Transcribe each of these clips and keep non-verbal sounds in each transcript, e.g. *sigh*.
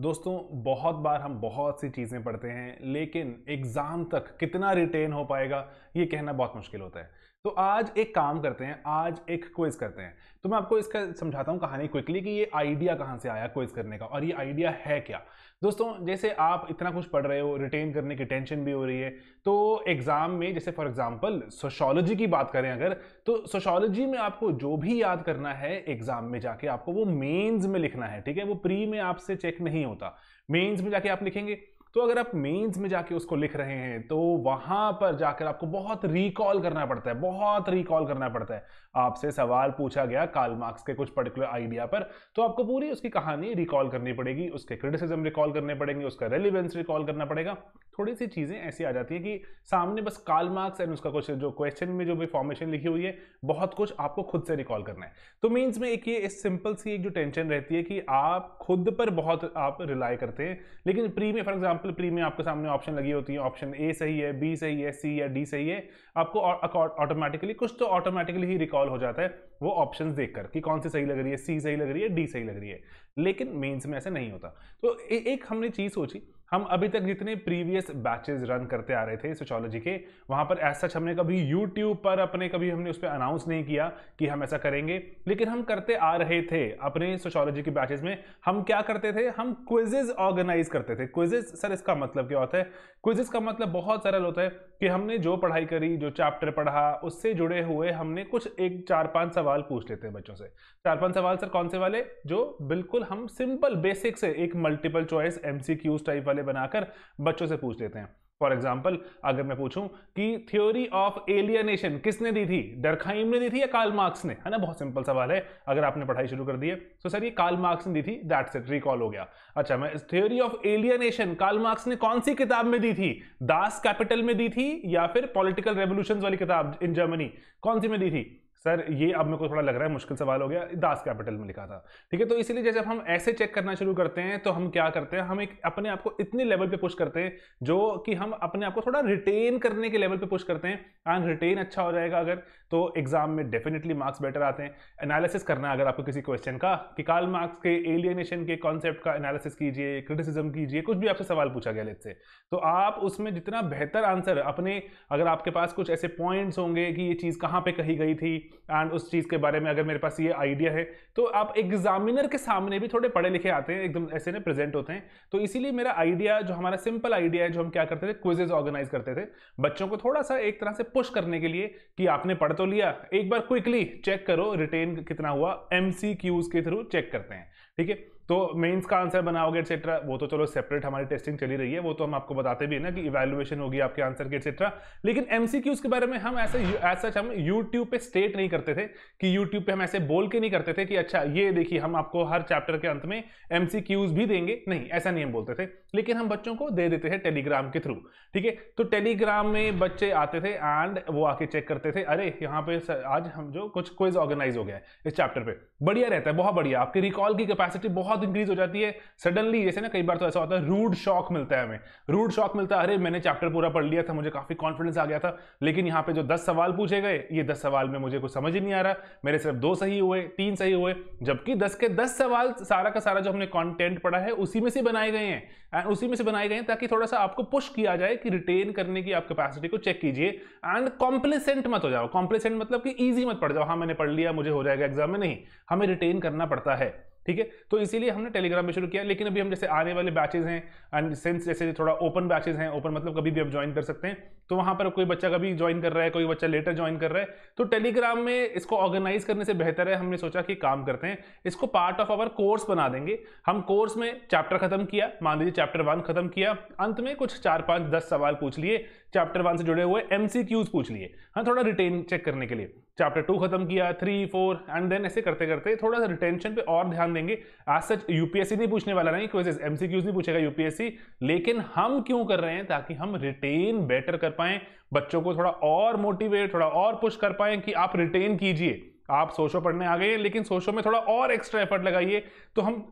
दोस्तों बहुत बार हम बहुत सी चीज़ें पढ़ते हैं लेकिन एग्ज़ाम तक कितना रिटेन हो पाएगा ये कहना बहुत मुश्किल होता है तो आज एक काम करते हैं आज एक क्विज करते हैं तो मैं आपको इसका समझाता हूँ कहानी क्विकली कि ये आइडिया कहाँ से आया क्विज करने का और ये आइडिया है क्या दोस्तों जैसे आप इतना कुछ पढ़ रहे हो रिटेन करने की टेंशन भी हो रही है तो एग्ज़ाम में जैसे फॉर एग्जांपल सोशोलॉजी की बात करें अगर तो सोशोलॉजी में आपको जो भी याद करना है एग्ज़ाम में जाके आपको वो मेन्स में लिखना है ठीक है वो प्री में आपसे चेक नहीं होता मेन्स में जाके आप लिखेंगे तो अगर आप मेंस में जाके उसको लिख रहे हैं तो वहां पर जाकर आपको बहुत रिकॉल करना पड़ता है बहुत रिकॉल करना पड़ता है आपसे सवाल पूछा गया काल मार्क्स के कुछ पर्टिकुलर आइडिया पर तो आपको पूरी उसकी कहानी रिकॉल करनी पड़ेगी उसके क्रिटिसिज्म रिकॉल करने पड़ेंगे उसका रेलिवेंस रिकॉल करना पड़ेगा थोड़ी सी चीज़ें ऐसी आ जाती है कि सामने बस काल मार्क्स एंड उसका कुछ जो क्वेश्चन में जो भी फॉर्मेशन लिखी हुई है बहुत कुछ आपको खुद से रिकॉल करना है तो मीन्स में एक ये सिंपल सी एक जो टेंशन रहती है कि आप खुद पर बहुत आप रिलाई करते हैं लेकिन प्री में फॉर एग्जाम्पल एग्जाम्पल प्री में आपके सामने ऑप्शन लगी होती है ऑप्शन ए सही है बी सही है सी या डी सही है आपको ऑटोमेटिकली कुछ तो ऑटोमेटिकली ही रिकॉल हो जाता है वो ऑप्शन देखकर कि कौन सी सही लग रही है सी सही लग रही है डी सही लग रही है लेकिन मेंस में ऐसा नहीं होता तो ए, एक हमने चीज़ सोची हम अभी तक जितने प्रीवियस बैचेस रन करते आ रहे थे सोशोलॉजी के वहां पर ऐसा हमने कभी यूट्यूब पर अपने कभी हमने उस पर अनाउंस नहीं किया कि हम ऐसा करेंगे लेकिन हम करते आ रहे थे अपने सोशोलॉजी के बैचेस में हम क्या करते थे हम क्विजेज ऑर्गेनाइज करते थे क्विजेज सर इसका मतलब क्या होता है क्विजेज का मतलब बहुत सरल होता है कि हमने जो पढ़ाई करी जो चैप्टर पढ़ा उससे जुड़े हुए हमने कुछ एक चार पाँच सवाल पूछ लेते हैं बच्चों से चार पाँच सवाल सर कौन से वाले जो बिल्कुल हम सिंपल बेसिक से एक मल्टीपल चॉइस एमसीक्यूज टाइप वाले बनाकर बच्चों से पूछ लेते हैं फॉर एग्जाम्पल अगर मैं पूछूं कि थ्योरी ऑफ एलियनेशन किसने दी थी डरखाइम ने दी थी या कार्ल मार्क्स ने है ना बहुत सिंपल सवाल है अगर आपने पढ़ाई शुरू कर दी है तो सर ये कार्ल मार्क्स ने दी थी दैट्स इट रिकॉल हो गया अच्छा मैं theory of alienation Karl Marx ने कौन सी किताब में दी थी दास कैपिटल में दी थी या फिर पॉलिटिकल रेवोल्यूशन वाली किताब इन जर्मनी कौन सी में दी थी सर ये अब मेरे को थोड़ा लग रहा है मुश्किल सवाल हो गया दास कैपिटल में लिखा था ठीक है तो इसीलिए जैसे हम ऐसे चेक करना शुरू करते हैं तो हम क्या करते हैं हम एक अपने आप को इतने लेवल पे पुश करते हैं जो कि हम अपने आप को थोड़ा रिटेन करने के लेवल पे पुश करते हैं एंड रिटेन अच्छा हो जाएगा अगर तो एग्जाम में डेफिनेटली मार्क्स बेटर आते हैं एनालिसिस करना है अगर आपको किसी क्वेश्चन का कि काल मार्क्स के एलियनेशन के कॉन्सेप्ट का एनालिसिस कीजिए क्रिटिसिज्म कीजिए कुछ भी आपसे सवाल पूछा गया लेट से तो आप उसमें जितना बेहतर आंसर अपने अगर आपके पास कुछ ऐसे पॉइंट्स होंगे कि ये चीज़ कहाँ पर कही गई थी एंड उस चीज़ के बारे में अगर मेरे पास ये आइडिया है तो आप एग्जामिनर के सामने भी थोड़े पढ़े लिखे आते हैं एकदम ऐसे ना प्रेजेंट होते हैं तो इसीलिए मेरा आइडिया जो हमारा सिंपल आइडिया है जो हम क्या करते थे क्विजेज ऑर्गेनाइज करते थे बच्चों को थोड़ा सा एक तरह से पुश करने के लिए कि आपने पढ़ तो लिया एक बार क्विकली चेक करो रिटेन कितना हुआ एमसीक्यूज के थ्रू चेक करते हैं ठीक है तो मेंस का आंसर बनाओगे एक्सेट्रा वो तो चलो सेपरेट हमारी टेस्टिंग चली रही है वो तो हम आपको बताते भी है ना कि इवेल्युएशन होगी आपके आंसर के एक्सेट्रा लेकिन एमसीक्यूज के बारे में हम ऐसे एज सच हम यूट्यूब पे स्टेट नहीं करते थे कि यूट्यूब पे हम ऐसे बोल के नहीं करते थे कि अच्छा ये देखिए हम आपको हर चैप्टर के अंत में एम भी देंगे नहीं ऐसा नहीं हम बोलते थे लेकिन हम बच्चों को दे देते थे टेलीग्राम के थ्रू ठीक है तो टेलीग्राम में बच्चे आते थे एंड वो आके चेक करते थे अरे यहाँ पे आज हम जो कुछ क्विज ऑर्गेनाइज हो गया है इस चैप्टर पर बढ़िया रहता है बहुत बढ़िया आपकी रिकॉल की कैपेसिटी बहुत इंक्रीज हो जाती है सडनली जैसे ना कई बार तो ऐसा होता है रूड शॉक मिलता है हमें रूड शॉक मिलता है अरे मैंने चैप्टर पूरा पढ़ लिया था मुझे काफ़ी कॉन्फिडेंस आ गया था लेकिन यहाँ पे जो दस सवाल पूछे गए ये दस सवाल में मुझे कुछ समझ ही नहीं आ रहा मेरे सिर्फ दो सही हुए तीन सही हुए जबकि दस के दस सवाल सारा का सारा जो हमने कॉन्टेंट पढ़ा है उसी में से बनाए गए हैं एंड उसी में से बनाए गए ताकि थोड़ा सा आपको पुश किया जाए कि रिटेन करने की आप कैपेसिटी को चेक कीजिए एंड कॉम्प्लिसेंट मत हो जाओ कॉम्प्लिसेंट मतलब कि ईजी मत पड़ जाओ हाँ मैंने पढ़ लिया मुझे हो जाएगा एग्जाम में नहीं हमें रिटेन करना पड़ता है ठीक है तो इसीलिए हमने टेलीग्राम में शुरू किया लेकिन अभी हम जैसे आने वाले बैचेज हैं एंड सेंस जैसे थोड़ा ओपन बैचेज हैं ओपन मतलब कभी भी आप ज्वाइन कर सकते हैं तो वहां पर कोई बच्चा कभी ज्वाइन कर रहा है कोई बच्चा लेटर ज्वाइन कर रहा है तो टेलीग्राम में इसको ऑर्गेनाइज करने से बेहतर है हमने सोचा कि काम करते हैं इसको पार्ट ऑफ आवर कोर्स बना देंगे हम कोर्स में चैप्टर खत्म किया मान लीजिए चैप्टर वन खत्म किया अंत में कुछ चार पाँच दस सवाल पूछ लिए चैप्टर वन से जुड़े हुए एमसीक्यूज पूछ लिए हाँ थोड़ा रिटेन चेक करने के लिए चैप्टर टू खत्म किया थ्री फोर एंड देन ऐसे करते करते थोड़ा सा रिटेंशन पे और ध्यान देंगे आज सच यूपीएससी नहीं पूछने वाला नहीं क्वेश्चन एमसीक्यूज नहीं पूछेगा यूपीएससी लेकिन हम क्यों कर रहे हैं ताकि हम रिटेन बेटर कर पाएं बच्चों को थोड़ा और मोटिवेट थोड़ा और पुश कर पाएं कि आप रिटेन कीजिए आप सोशो पढ़ने आ गए लेकिन सोशो में थोड़ा और एक्स्ट्रा एफर्ट लगाइए तो हम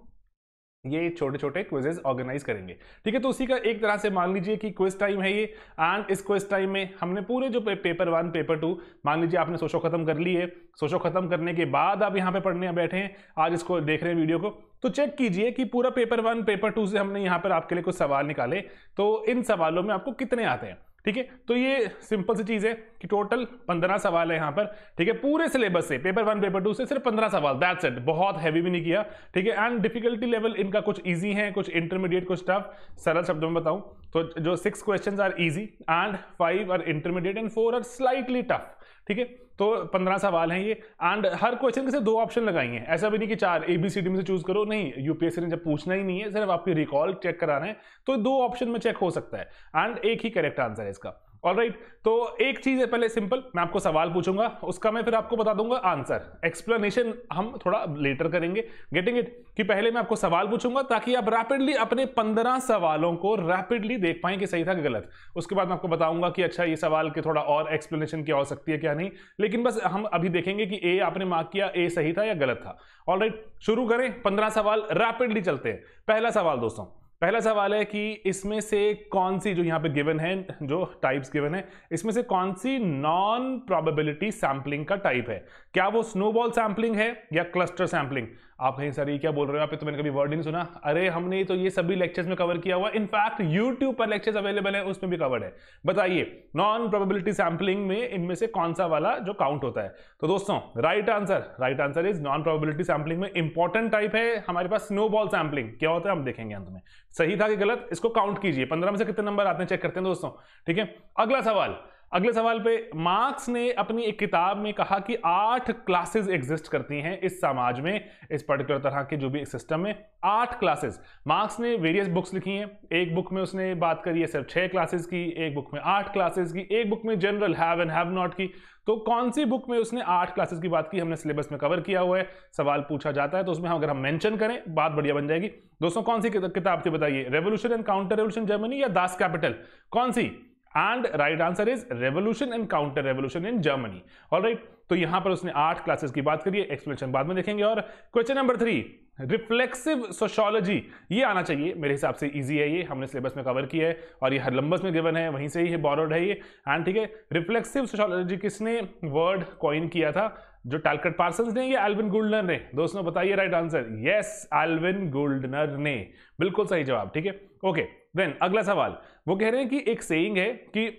ये छोटे छोटे क्विजेज ऑर्गेनाइज करेंगे ठीक है तो उसी का एक तरह से मान लीजिए कि क्विज टाइम है ये एंड इस क्विज टाइम में हमने पूरे जो पेपर वन पेपर टू मान लीजिए आपने सोशो खत्म कर लिए है सोशो खत्म करने के बाद आप यहाँ पे पढ़ने बैठे हैं आज इसको देख रहे हैं वीडियो को तो चेक कीजिए कि पूरा पेपर वन पेपर टू से हमने यहाँ पर आपके लिए कुछ सवाल निकाले तो इन सवालों में आपको कितने आते हैं ठीक है तो ये सिंपल सी चीज़ है कि टोटल पंद्रह सवाल है यहाँ पर ठीक है पूरे सिलेबस से पेपर वन पेपर टू से सिर्फ पंद्रह सवाल दैट्स इट बहुत हैवी भी नहीं किया ठीक है एंड डिफिकल्टी लेवल इनका कुछ ईजी है कुछ इंटरमीडिएट कुछ टफ सरल शब्दों में बताऊँ तो जो six question are easy and five are intermediate and four are slightly tough ठीक है तो पंद्रह सवाल हैं ये एंड हर क्वेश्चन के सिर्फ दो ऑप्शन लगाई हैं ऐसा भी नहीं कि चार ए बी सी डी में से चूज करो नहीं यूपीएससी ने जब पूछना ही नहीं है सिर्फ आपकी रिकॉल चेक कराना है तो दो ऑप्शन में चेक हो सकता है एंड एक ही करेक्ट आंसर है इसका ऑल राइट तो एक चीज है पहले सिंपल मैं आपको सवाल पूछूंगा उसका मैं फिर आपको बता दूंगा आंसर एक्सप्लेनेशन हम थोड़ा लेटर करेंगे गेटिंग इट कि पहले मैं आपको सवाल पूछूंगा ताकि आप रैपिडली अपने पंद्रह सवालों को रैपिडली देख पाए कि सही था कि गलत उसके बाद मैं आपको बताऊंगा कि अच्छा ये सवाल के थोड़ा और एक्सप्लेनेशन क्या हो सकती है क्या नहीं लेकिन बस हम अभी देखेंगे कि ए आपने मार्क किया ए सही था या गलत था ऑल शुरू करें पंद्रह सवाल रैपिडली चलते हैं पहला सवाल दोस्तों पहला सवाल है कि इसमें से कौन सी जो यहाँ पे गिवन है जो टाइप्स गिवन है इसमें से कौन सी नॉन प्रोबेबिलिटी सैम्पलिंग का टाइप है क्या वो स्नोबॉल सैम्पलिंग है या क्लस्टर सैम्पलिंग आप कहीं सर ये क्या बोल रहे हो आप तो मैंने कभी वर्ड नहीं सुना अरे हमने तो ये सभी लेक्चर्स में कवर किया हुआ इनफैक्ट यूट्यूब पर लेक्चर्स अवेलेबल है उसमें भी कवर्ड है बताइए नॉन प्रोबेबिलिटी सैम्पलिंग में इनमें से कौन सा वाला जो काउंट होता है तो दोस्तों right answer right answer is non probability sampling में इंपॉर्टेंट टाइप है हमारे पास स्नोबॉल सैम्पलिंग क्या होता है हम देखेंगे अंत में सही था कि गलत इसको काउंट कीजिए पंद्रह में से कितने नंबर आते हैं चेक करते हैं दोस्तों ठीक है अगला सवाल अगले सवाल पे मार्क्स ने अपनी एक किताब में कहा कि आठ क्लासेस एग्जिस्ट करती हैं इस समाज में इस पर्टिकुलर तरह के जो भी सिस्टम में आठ क्लासेस मार्क्स ने वेरियस बुक्स लिखी हैं एक बुक में उसने बात करी है सिर्फ छह क्लासेस की एक बुक में आठ क्लासेस की एक बुक में जनरल हैव एंड हैव नॉट की तो कौन सी बुक में उसने आठ क्लासेस की बात की हमने सिलेबस में कवर किया हुआ है सवाल पूछा जाता है तो उसमें हम अगर हम मेंशन करें बात बढ़िया बन जाएगी दोस्तों कौन सी किताब थी बताइए revolution and counter revolution Germany या दास कैपिटल कौन सी and right answer is revolution and counter revolution in germany all right तो यहां पर उसने आठ क्लासेस की बात करी है एक्सप्लेनेशन बाद में देखेंगे और question number three reflexive sociology ये आना चाहिए मेरे हिसाब से इजी है ये हमने सिलेबस में कवर किया है और ये हर लंबस में गिवन है वहीं से ही बॉरोड है ये एंड ठीक है रिफ्लेक्सिव सोशोलॉजी किसने वर्ड कॉइन किया था जो टैलकट पार्सल्स ने या एल्विन गोल्डनर ने दोस्तों बताइए right answer yes Alvin Gouldner ने बिल्कुल सही जवाब ठीक है ओके okay. देन अगला सवाल वो कह रहे हैं कि एक सेइंग है कि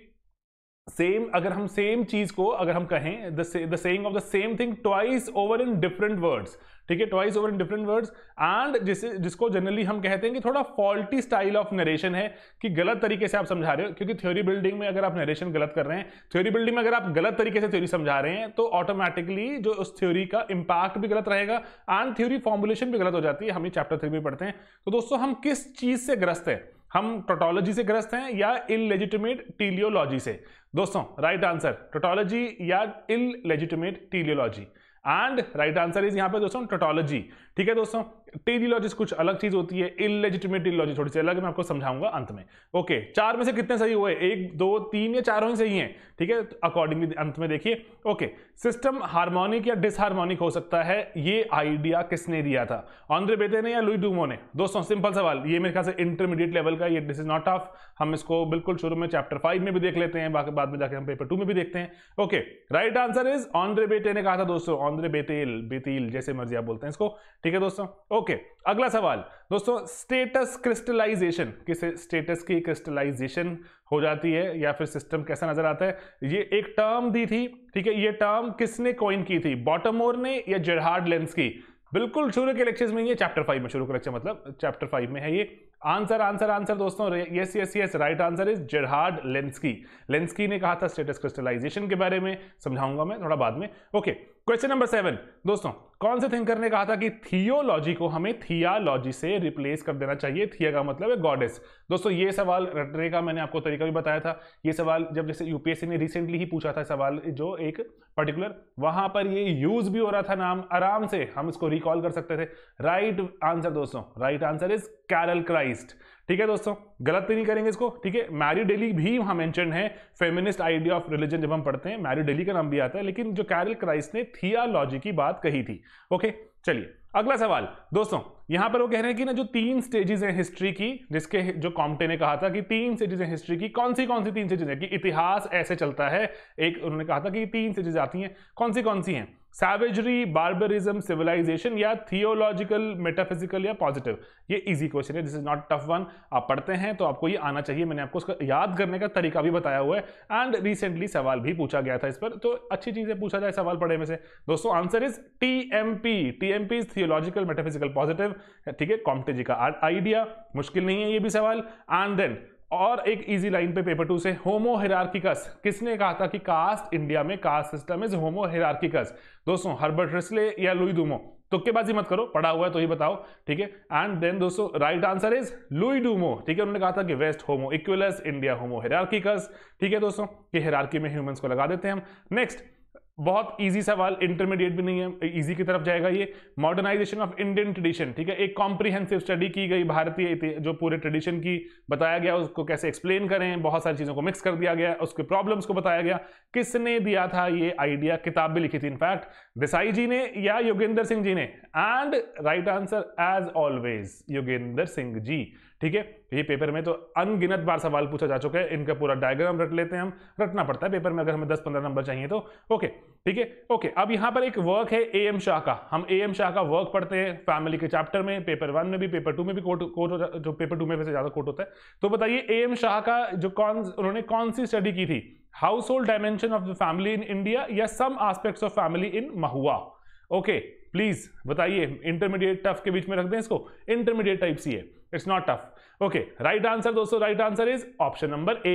सेम अगर हम सेम चीज को अगर हम कहें the saying of the same thing twice over in different words ठीक है twice over in different words and जिसे जिसको जनरली हम कहते हैं कि थोड़ा फॉल्टी स्टाइल ऑफ नरेशन है कि गलत तरीके से आप समझा रहे हो क्योंकि थ्योरी बिल्डिंग में अगर आप नरेशन गलत कर रहे हैं थ्योरी बिल्डिंग में अगर आप गलत तरीके से थ्योरी समझा रहे हैं तो ऑटोमेटिकली जो उस थ्योरी का इंपैक्ट भी गलत रहेगा एंड थ्योरी फॉर्मुलेशन भी गलत हो जाती है हम ये चैप्टर थ्री में पढ़ते हैं तो दोस्तों हम किस चीज से ग्रस्त है हम टोटोलॉजी से ग्रस्त हैं या इलेजिटिमेट टीलियोलॉजी से दोस्तों राइट आंसर टोटोलॉजी या illegitimate teleology and right answer is यहां पे दोस्तों टोटोलॉजी ठीक है दोस्तों टेरी कुछ अलग चीज होती है इलेजिटिमेट थोड़ी सी अलग मैं आपको समझाऊंगा अंत में ओके चार में से कितने सही हुए एक दो तीन या चारों ही सही हैं ठीक है अकॉर्डिंगली अंत में देखिए ओके सिस्टम हार्मोनिक या डिसहार्मोनिक हो सकता है ये आइडिया किसने दिया था ऑन्द्रे बेदे ने या लुई डूमो ने दोस्तों सिंपल सवाल ये मेरे ख्याल से इंटरमीडिएट लेवल का ये दिस इज नॉट ऑफ हम इसको बिल्कुल शुरू में चैप्टर फाइव में भी देख लेते हैं बाकी बाद में जाके हम पेपर टू में भी देखते हैं okay right answer is Andre Beteille ने कहा था दोस्तों ऑन्द्रे बेतेल बेतील जैसे मर्जी आप बोलते हैं इसको ठीक ठीक है दोस्तों ओके अगला सवाल दोस्तों स्टेटस क्रिस्टलाइजेशन किस स्टेटस की क्रिस्टलाइजेशन हो जाती है या फिर सिस्टम कैसा नजर आता है ये एक टर्म दी थी ठीक है ये टर्म किसने कॉइन की थी बॉटमोर ने या जेरहार्ड लेंस की बिल्कुल शुरू के लेक्चर्स में ये चैप्टर फाइव में शुरू के लेक्चर मतलब चैप्टर फाइव में है ये आंसर आंसर आंसर दोस्तों yes yes yes right answer is Gerhard Lenski Lenski ने कहा था स्टेटस क्रिस्टलाइजेशन के बारे में समझाऊंगा मैं थोड़ा बाद में okay okay, question number seven दोस्तों कौन से थिंकर ने कहा था कि थियोलॉजी को हमें थियालॉजी से रिप्लेस कर देना चाहिए थिया का मतलब है गॉडेस दोस्तों ये सवाल रटने का मैंने आपको तरीका भी बताया था ये सवाल जब जैसे यूपीएससी ने रिसेंटली ही पूछा था सवाल जो एक पर्टिकुलर वहां पर ये यूज भी हो रहा था नाम आराम से हम इसको रिकॉल कर सकते थे राइट right आंसर दोस्तों right answer is Carol Christ ठीक है दोस्तों गलत तो नहीं करेंगे इसको ठीक है मैरी डेली भी वहां मेंशन है फेमिनिस्ट आइडिया ऑफ रिलीजन जब हम पढ़ते हैं मैरी डेली का नाम भी आता है लेकिन जो कैरल क्राइस्ट ने थियालॉजी की बात कही थी ओके चलिए अगला सवाल दोस्तों यहां पर वो कह रहे हैं कि ना जो तीन स्टेजेस हैं हिस्ट्री की जिसके जो कॉम्टे ने कहा था कि तीन स्टेजेस हैं हिस्ट्री की कौन सी कौन सी तीन स्टेजेस हैं कि इतिहास ऐसे चलता है एक उन्होंने कहा था कि तीन स्टेजेस आती हैं कौन सी कौन सी हैं सैवेजरी बार्बरिज्म सिविलाइजेशन या थियोलॉजिकल मेटाफिजिकल या पॉजिटिव ये इजी क्वेश्चन है this is not tough one आप पढ़ते हैं तो आपको ये आना चाहिए मैंने आपको उसका याद करने का तरीका भी बताया हुआ है एंड रिसेंटली सवाल भी पूछा गया था इस पर तो अच्छी चीज़ें पूछा जाए सवाल पढ़े में से दोस्तों answer is T M P T M P is theological metaphysical positive ठीक है कॉम्पटेजी का आइडिया मुश्किल नहीं है ये भी सवाल एंड देन और एक इजी लाइन पे पेपर टू से होमो हेरार्किकस किसने कहा था कि कास्ट इंडिया में caste system is homo hierarchicus दोस्तों हर्बर्ट रिस्ले या लुई डूमो तुक्केबाजी मत करो पढ़ा हुआ है तो ही बताओ ठीक है एंड देन दोस्तों right answer is Louis Dumont ठीक है उन्होंने कहा था कि वेस्ट होमो इक्वलस इंडिया होमो हेरार्किकस ठीक है दोस्तों कि हेरार्की में ह्यूमंस को लगा देते हैं हम नेक्स्ट बहुत इजी सवाल इंटरमीडिएट भी नहीं है इजी की तरफ जाएगा ये मॉडर्नाइजेशन ऑफ इंडियन ट्रेडिशन ठीक है एक कॉम्प्रिहेंसिव स्टडी की गई भारतीय जो पूरे ट्रेडिशन की बताया गया उसको कैसे एक्सप्लेन करें बहुत सारी चीज़ों को मिक्स कर दिया गया उसके प्रॉब्लम्स को बताया गया किसने दिया था ये आइडिया किताब भी लिखी थी इनफैक्ट देसाई जी ने या योगेंद्र सिंह जी ने and right answer as always Yogendra Singh ji ठीक है ये पेपर में तो अनगिनत बार सवाल पूछा जा चुका है इनका पूरा डायग्राम रट लेते हैं हम रटना पड़ता है पेपर में अगर हमें दस पंद्रह नंबर चाहिए तो ओके ठीक है ओके अब यहाँ पर एक वर्क है ए एम शाह का हम ए एम शाह का वर्क पढ़ते हैं फैमिली के चैप्टर में पेपर वन में भी पेपर टू में भी कोट कोट जो पेपर टू में वैसे ज़्यादा कोट होता है तो बताइए ए एम शाह का जो कौन उन्होंने कौन सी स्टडी की थी household dimension of the family in India या some aspects of family in Mahuva okay okay. Please बताइए इंटरमीडिएट टफ के बीच में रख दें इसको इंटरमीडिएट टाइप सी है it's not tough okay right answer दोस्तों right answer is option number A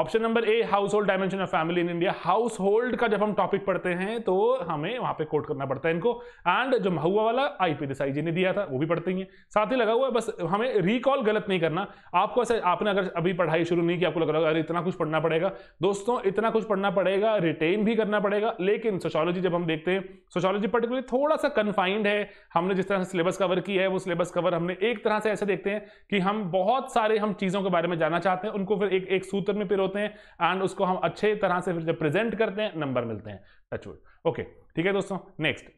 option number A household dimension of family in India household का जब हम टॉपिक पढ़ते हैं तो हमें वहां पे कोट करना पड़ता है इनको एंड जो महुआ वाला आईपी देसाई जी ने दिया था वो भी पढ़ते ही है साथ ही लगा हुआ है बस हमें रिकॉल गलत नहीं करना आपको ऐसे आपने अगर अभी पढ़ाई शुरू नहीं की आपको लग रहा अरे इतना कुछ पढ़ना पड़ेगा दोस्तों इतना कुछ पढ़ना पड़ेगा रिटेन भी करना पड़ेगा लेकिन सोशोलॉजी जब हम देखते हैं सोशोलॉजी पर्टिकुलर थोड़ा सा सा कन्फाइंड है हमने जिस तरह से सिलेबस कवर किया है वो सिलेबस कवर हमने एक तरह से ऐसे देखते हैं कि हम बहुत सारे हम चीज़ों के बारे में जानना चाहते हैं उनको फिर एक एक सूत्र में पिरोते हैं एंड उसको हम अच्छे तरह से फिर जब प्रेजेंट करते हैं नंबर मिलते हैं टचवुड ओके ठीक है दोस्तों नेक्स्ट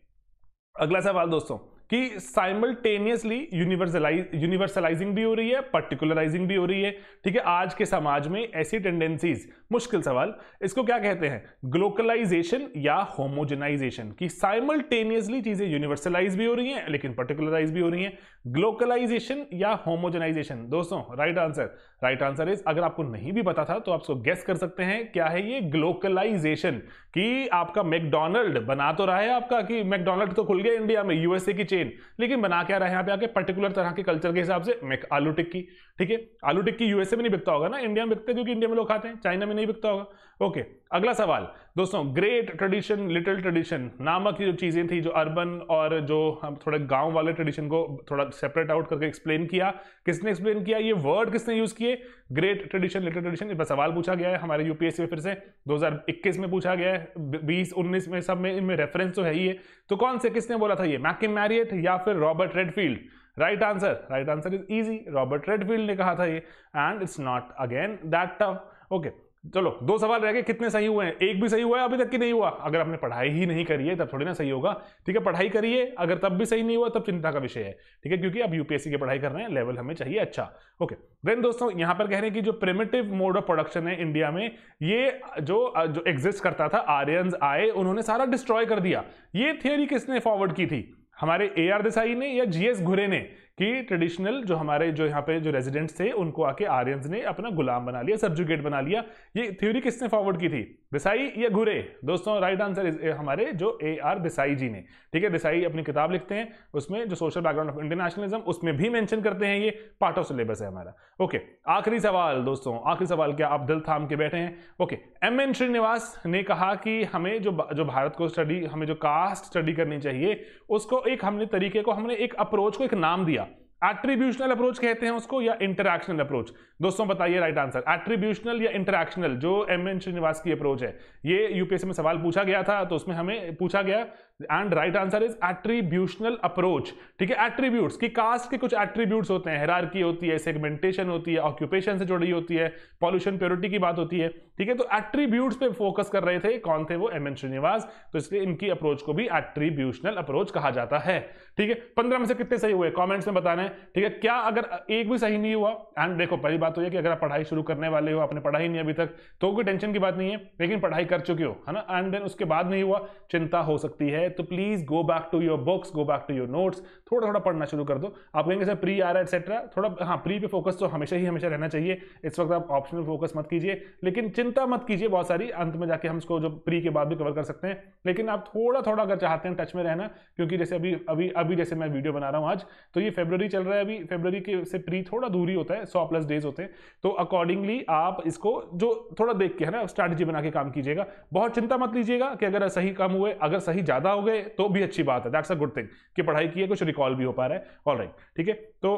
अगला सवाल दोस्तों कि साइमल्टेनियसली यूनिवर्सलाइज यूनिवर्सलाइजिंग भी हो रही है पर्टिकुलराइजिंग भी हो रही है ठीक है आज के समाज में ऐसी टेंडेंसीज मुश्किल सवाल इसको क्या कहते हैं ग्लोकलाइजेशन या होमोजेनाइजेशन कि साइमल्टेनियसली चीजें यूनिवर्सलाइज भी हो रही हैं लेकिन पर्टिकुलराइज भी हो रही हैं ग्लोकलाइजेशन या होमोजेनाइजेशन दोस्तों right answer right answer is अगर आपको नहीं भी पता था तो आप उसको गेस कर सकते हैं क्या है ये ग्लोकलाइजेशन कि आपका मैकडोनल्ड बना तो रहा है आपका कि मैकडोनल्ड तो खुल गया इंडिया में यूएसए की चेन लेकिन बना क्या रहा है यहाँ पे आके पर्टिकुलर तरह के कल्चर के हिसाब से मैक आलू टिक्की ठीक है आलू टिक्की यूएसए में नहीं बिकता होगा ना इंडिया में बिकता है क्योंकि इंडिया में लोग खाते हैं चाइना में नहीं बिकता होगा ओके okay, अगला सवाल दोस्तों ग्रेट ट्रेडिशन लिटिल ट्रेडिशन नामक जो चीज़ें थी जो अर्बन और जो हम थोड़े गांव वाले ट्रेडिशन को थोड़ा सेपरेट आउट करके एक्सप्लेन किया किसने एक्सप्लेन किया ये वर्ड किसने यूज़ किए ग्रेट ट्रेडिशन लिटिल ट्रेडिशन इस पर सवाल पूछा गया है हमारे यूपीएससी में फिर से 2021 में पूछा गया है बीस उन्नीस में सब में इनमें रेफरेंस तो है ही है तो कौन से किसने बोला था ये मैकिन मैरियट या फिर Robert Redfield right answer right answer is easy Robert Redfield ने कहा था ये and it's not again that tough okay चलो दो सवाल रह गए कितने सही हुए हैं एक भी सही हुआ है अभी तक की नहीं हुआ अगर आपने पढ़ाई ही नहीं करी है तब थोड़ी ना सही होगा ठीक है पढ़ाई करिए अगर तब भी सही नहीं हुआ तब चिंता का विषय है ठीक है क्योंकि अब यूपीएससी की पढ़ाई कर रहे हैं लेवल हमें चाहिए अच्छा ओके देन दोस्तों यहाँ पर कह रहे हैं कि जो प्रिमेटिव मोड ऑफ प्रोडक्शन है इंडिया में ये जो जो एग्जिस्ट करता था आर्यन आए उन्होंने सारा डिस्ट्रॉय कर दिया ये थियोरी किसने फॉरवर्ड की थी हमारे ए आर देसाई ने या जी एस घुरे ने कि ट्रेडिशनल जो हमारे जो यहाँ पे जो रेजिडेंट्स थे उनको आके आर्यन ने अपना गुलाम बना लिया सब्जुगेट बना लिया ये थ्योरी किसने फॉरवर्ड की थी देसाई या घुरे दोस्तों राइट आंसर इज हमारे जो ए आर देसाई जी ने ठीक है देसाई अपनी किताब लिखते हैं उसमें जो सोशल बैकग्राउंड ऑफ इंटरनेशनलिज्म उसमें भी मैंशन करते हैं ये पार्ट ऑफ सिलेबस है हमारा ओके आखिरी सवाल दोस्तों आखिरी सवाल क्या आप दिल थाम के बैठे हैं ओके एम एन श्रीनिवास ने कहा कि हमें जो जो भारत को स्टडी हमें जो कास्ट स्टडी करनी चाहिए उसको एक हमने तरीके को हमने एक अप्रोच को एक नाम दिया एट्रीब्यूशनल अप्रोच कहते हैं उसको या इंटरक्शनल अप्रोच दोस्तों बताइए राइट आंसर एट्रीब्यूशनल या इंटरक्शनल जो एम एन श्रीनिवास की अप्रोच है ये यूपीएससी में सवाल पूछा गया था तो उसमें हमें पूछा गया and right answer is attributional approach ठीक है एट्रीब्यूट्स की कास्ट के कुछ एट्रीब्यूट्स होते हैं हेरारकी होती है सेगमेंटेशन होती है ऑक्यूपेशन से जुड़ी होती है पॉल्यूशन प्योरिटी की बात होती है ठीक है तो एट्रीब्यूट्स पे फोकस कर रहे थे कौन थे वो एम एन श्रीनिवास तो इसलिए इनकी अप्रोच को भी एट्रीब्यूशनल अप्रोच कहा जाता है ठीक है पंद्रह में से कितने सही हुए कॉमेंट्स में बताने ठीक है क्या अगर एक भी सही नहीं हुआ एंड देखो पहली बात तो यह कि अगर आप पढ़ाई शुरू करने वाले हो आपने पढ़ाई नहीं अभी तक तो कोई टेंशन की बात नहीं है लेकिन पढ़ाई कर चुके हो है ना एंड देन उसके बाद नहीं हुआ चिंता हो सकती है है तो please go back to your books go back to your notes थोड़ा थोड़ा पढ़ना शुरू कर दो आप कहेंगे सर प्री आ रहा है एक्सेट्रा थोड़ा हाँ प्री पे फोकस तो हमेशा ही हमेशा रहना चाहिए इस वक्त आप ऑप्शनल फोकस मत कीजिए लेकिन चिंता मत कीजिए बहुत सारी अंत में जाके हम इसको जो प्री के बाद भी कवर कर सकते हैं लेकिन आप थोड़ा थोड़ा अगर चाहते हैं टच में रहना क्योंकि जैसे अभी अभी अभी जैसे मैं वीडियो बना रहा हूँ आज तो ये फेब्रवरी चल रहा है अभी फेब्रवरी के से प्री थोड़ा दूरी होता है सौ प्लस डेज होते हैं तो अकॉर्डिंगली आप इसको जो थोड़ा देख के है ना स्ट्रैटेजी बना के काम कीजिएगा बहुत चिंता मत लीजिएगा कि अगर सही काम हुए अगर सही ज़्यादा जाओगे तो भी अच्छी बात है दैट्स अ गुड थिंग कि पढ़ाई की है कुछ रिकॉल भी हो पा रहा है ऑल राइट ठीक है तो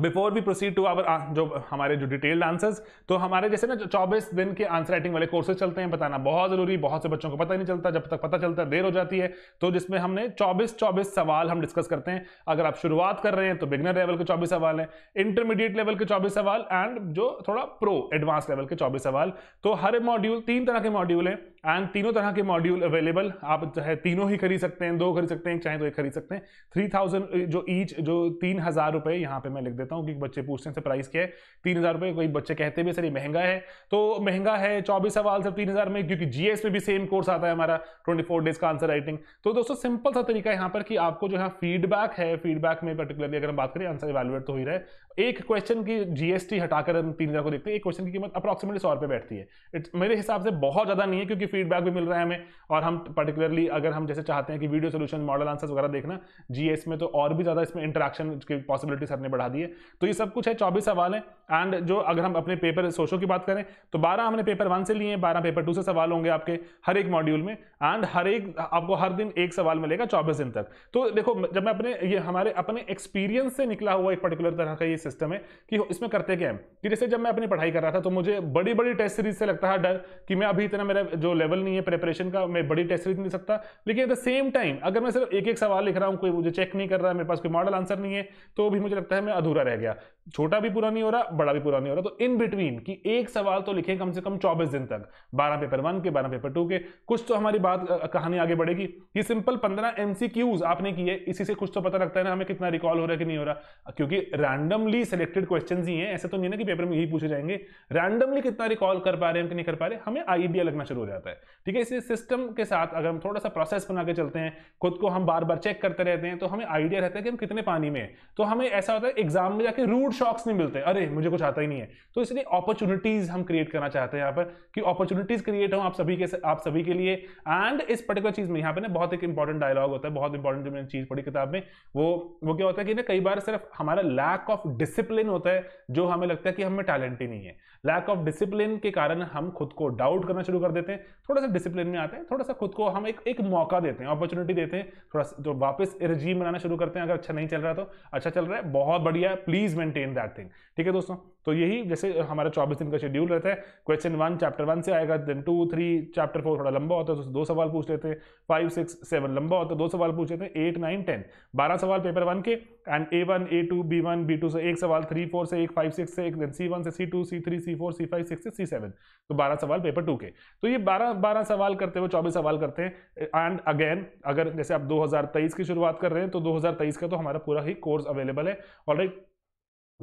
before we proceed to our जो हमारे जो डिटेल्ड आंसर्स तो हमारे जैसे ना चौबीस दिन के आंसर राइटिंग वाले कोर्सेज चलते हैं बताना बहुत जरूरी बहुत से बच्चों को पता नहीं चलता जब तक पता चलता देर हो जाती है तो जिसमें हमने चौबीस चौबीस सवाल हम डिस्कस करते हैं अगर आप शुरुआत कर रहे हैं तो बिगनर लेवल के चौबीस सवाल हैं इंटरमीडिएट लेवल के चौबीस सवाल एंड जो थोड़ा प्रो एडवांस लेवल के चौबीस सवाल तो हर मॉड्यूल तीन तरह के मॉड्यूल हैं एंड तीनों तरह के मॉड्यूल अवेलेबल आप चाहे तीनों ही खरीद सकते हैं दो खरीद सकते हैं चाहे तो एक खरीद सकते हैं थ्री थाउजेंड जो ईच जो तीन हजार रुपये यहाँ पे मैं लिख देता देता हूँ कि बच्चे पूछते हैं प्राइस क्या है तीन हज़ार रुपये कोई बच्चे कहते भी सर ये महंगा है तो महंगा है चौबीस सवाल सर तीन हज़ार में क्योंकि जीएस में भी सेम कोर्स आता है हमारा ट्वेंटी फोर डेज का आंसर राइटिंग तो दोस्तों सिंपल सा तरीका यहाँ पर कि आपको जो है फीडबैक है फीडबैक में पर्टिकुलरली अगर हम बात करें आंसर इवेलुएट तो हो ही रहा है एक क्वेश्चन की जीएसटी हटाकर हम तीन हजार को देखते हैं एक क्वेश्चन की कीमत अप्रॉक्सीमेटली सौ रुपये बैठती है इट्स मेरे हिसाब से बहुत ज़्यादा नहीं है क्योंकि फीडबैक भी मिल रहा है हमें और हम पर्टिकुलरली अगर हम जैसे चाहते हैं कि वीडियो सोल्यूशन मॉडल आंसर्स वगैरह देखना जीएस में तो और भी ज़्यादा इसमें इंटरेक्शन की पॉसिबिलिटी सर ने बढ़ा दी है तो ये सब कुछ है चौबीस सवाल है एंड जो अगर हम अपने पेपर सोशो की बात करें तो बारह हमने पेपर वन से लिए हैं बारह पेपर टू से सवाल होंगे आपके हर एक मॉड्यूल में एंड हर एक आपको हर दिन एक सवाल मिलेगा चौबीस दिन तक तो देखो जब मैं अपने ये हमारे अपने एक्सपीरियंस से निकला हुआ एक पर्टिकुलर तरह का ये सिस्टम है कि इसमें करते क्या है कि जैसे जब मैं अपनी पढ़ाई कर रहा था तो मुझे बड़ी बड़ी टेस्ट सीरीज से लगता था डर कि मैं अभी इतना मेरा जो लेवल नहीं है प्रिपरेशन का मैं बड़ी टेस्ट सीरीज नहीं सकता लेकिन एट द सेम टाइम अगर मैं सिर्फ एक एक सवाल लिख रहा हूँ कोई मुझे चेक नहीं कर रहा मेरे पास कोई मॉडल आंसर नहीं है तो भी मुझे लगता है मैं अधूरा रह गया छोटा भी पूरा नहीं हो रहा बड़ा भी पूरा नहीं हो रहा तो इन बिटवीन की एक सवाल तो लिखें कम से कम 24 दिन तक 12 पेपर वन के 12 पेपर टू के कुछ तो हमारी बात कहानी आगे बढ़ेगी ये सिंपल 15 क्यूज आपने किए इसी से कुछ तो पता लगता है ना हमें कितना रिकॉल हो रहा है कि नहीं हो रहा क्योंकि रैंडमली सिलेक्टेड क्वेश्चन ही है ऐसे तो नहीं ना कि पेपर में यही पूछे जाएंगे रैंडमली कितना रिकॉल कर पा रहे हैं कि नहीं कर पा रहे हमें आइडिया लगना शुरू हो जाता है ठीक है इसी सिस्टम के साथ अगर हम थोड़ा सा प्रोसेस बना के चलते हैं खुद को हम बार बार चेक करते रहते हैं तो हमें आइडिया रहता है कि हम कितने पानी में तो हमें ऐसा होता है एग्जाम में जाके रूट शॉक्स नहीं मिलते अरे मुझे कुछ आता ही नहीं है तो इसलिए अपॉर्चुनिटीज हम क्रिएट करना चाहते हैं यहाँ पर कि अपॉर्चुनिटीज क्रिएट हो आप सभी के आप सभी के लिए एंड इस पर्टिकुलर चीज में यहाँ पे ना बहुत एक इंपॉर्टेंट डायलॉग होता है बहुत इंपॉर्टेंट जो मैंने चीज पढ़ी किताब में वो वो क्या होता है कि ना कई बार सिर्फ हमारा लैक ऑफ डिसिप्लिन होता है जो हमें लगता है कि हमें टैलेंट ही नहीं है लैक ऑफ डिसिप्लिन के कारण हम खुद को डाउट करना शुरू कर देते हैं थोड़ा सा डिसिप्लिन में आते हैं थोड़ा सा खुद को हम एक एक मौका देते हैं अपॉर्चुनिटी देते हैं थोड़ा सा तो वापस रजीम बनाना शुरू करते हैं अगर अच्छा नहीं चल रहा तो अच्छा चल रहा है बहुत बढ़िया please maintain attain that thing ठीक है दोस्तों तो यही जैसे हमारा चौबीस दिन का शेड्यूल रहता है क्वेश्चन वन चैप्टर वन से आएगा then two three chapter four थोड़ा लंबा होता है तो दो सवाल पूछ लेते हैं फाइव सिक्स सेवन लंबा होता है दो सवाल पूछ लेते हैं एट नाइन टेन बारह सवाल पेपर वन के and A one A two B one B two से एक सवाल थ्री फोर से एक फाइव सिक्स से एक देन सी वन से C two C three C four C five six से सी सेवन तो बारह सवाल पेपर टू के तो ये बारह बारह सवाल करते हुए चौबीस सवाल करते हैं एंड अगेन अगर जैसे आप दो की शुरुआत कर रहे हैं तो दो का तो हमारा पूरा ही कोर्स अवेलेबल है ऑलराइट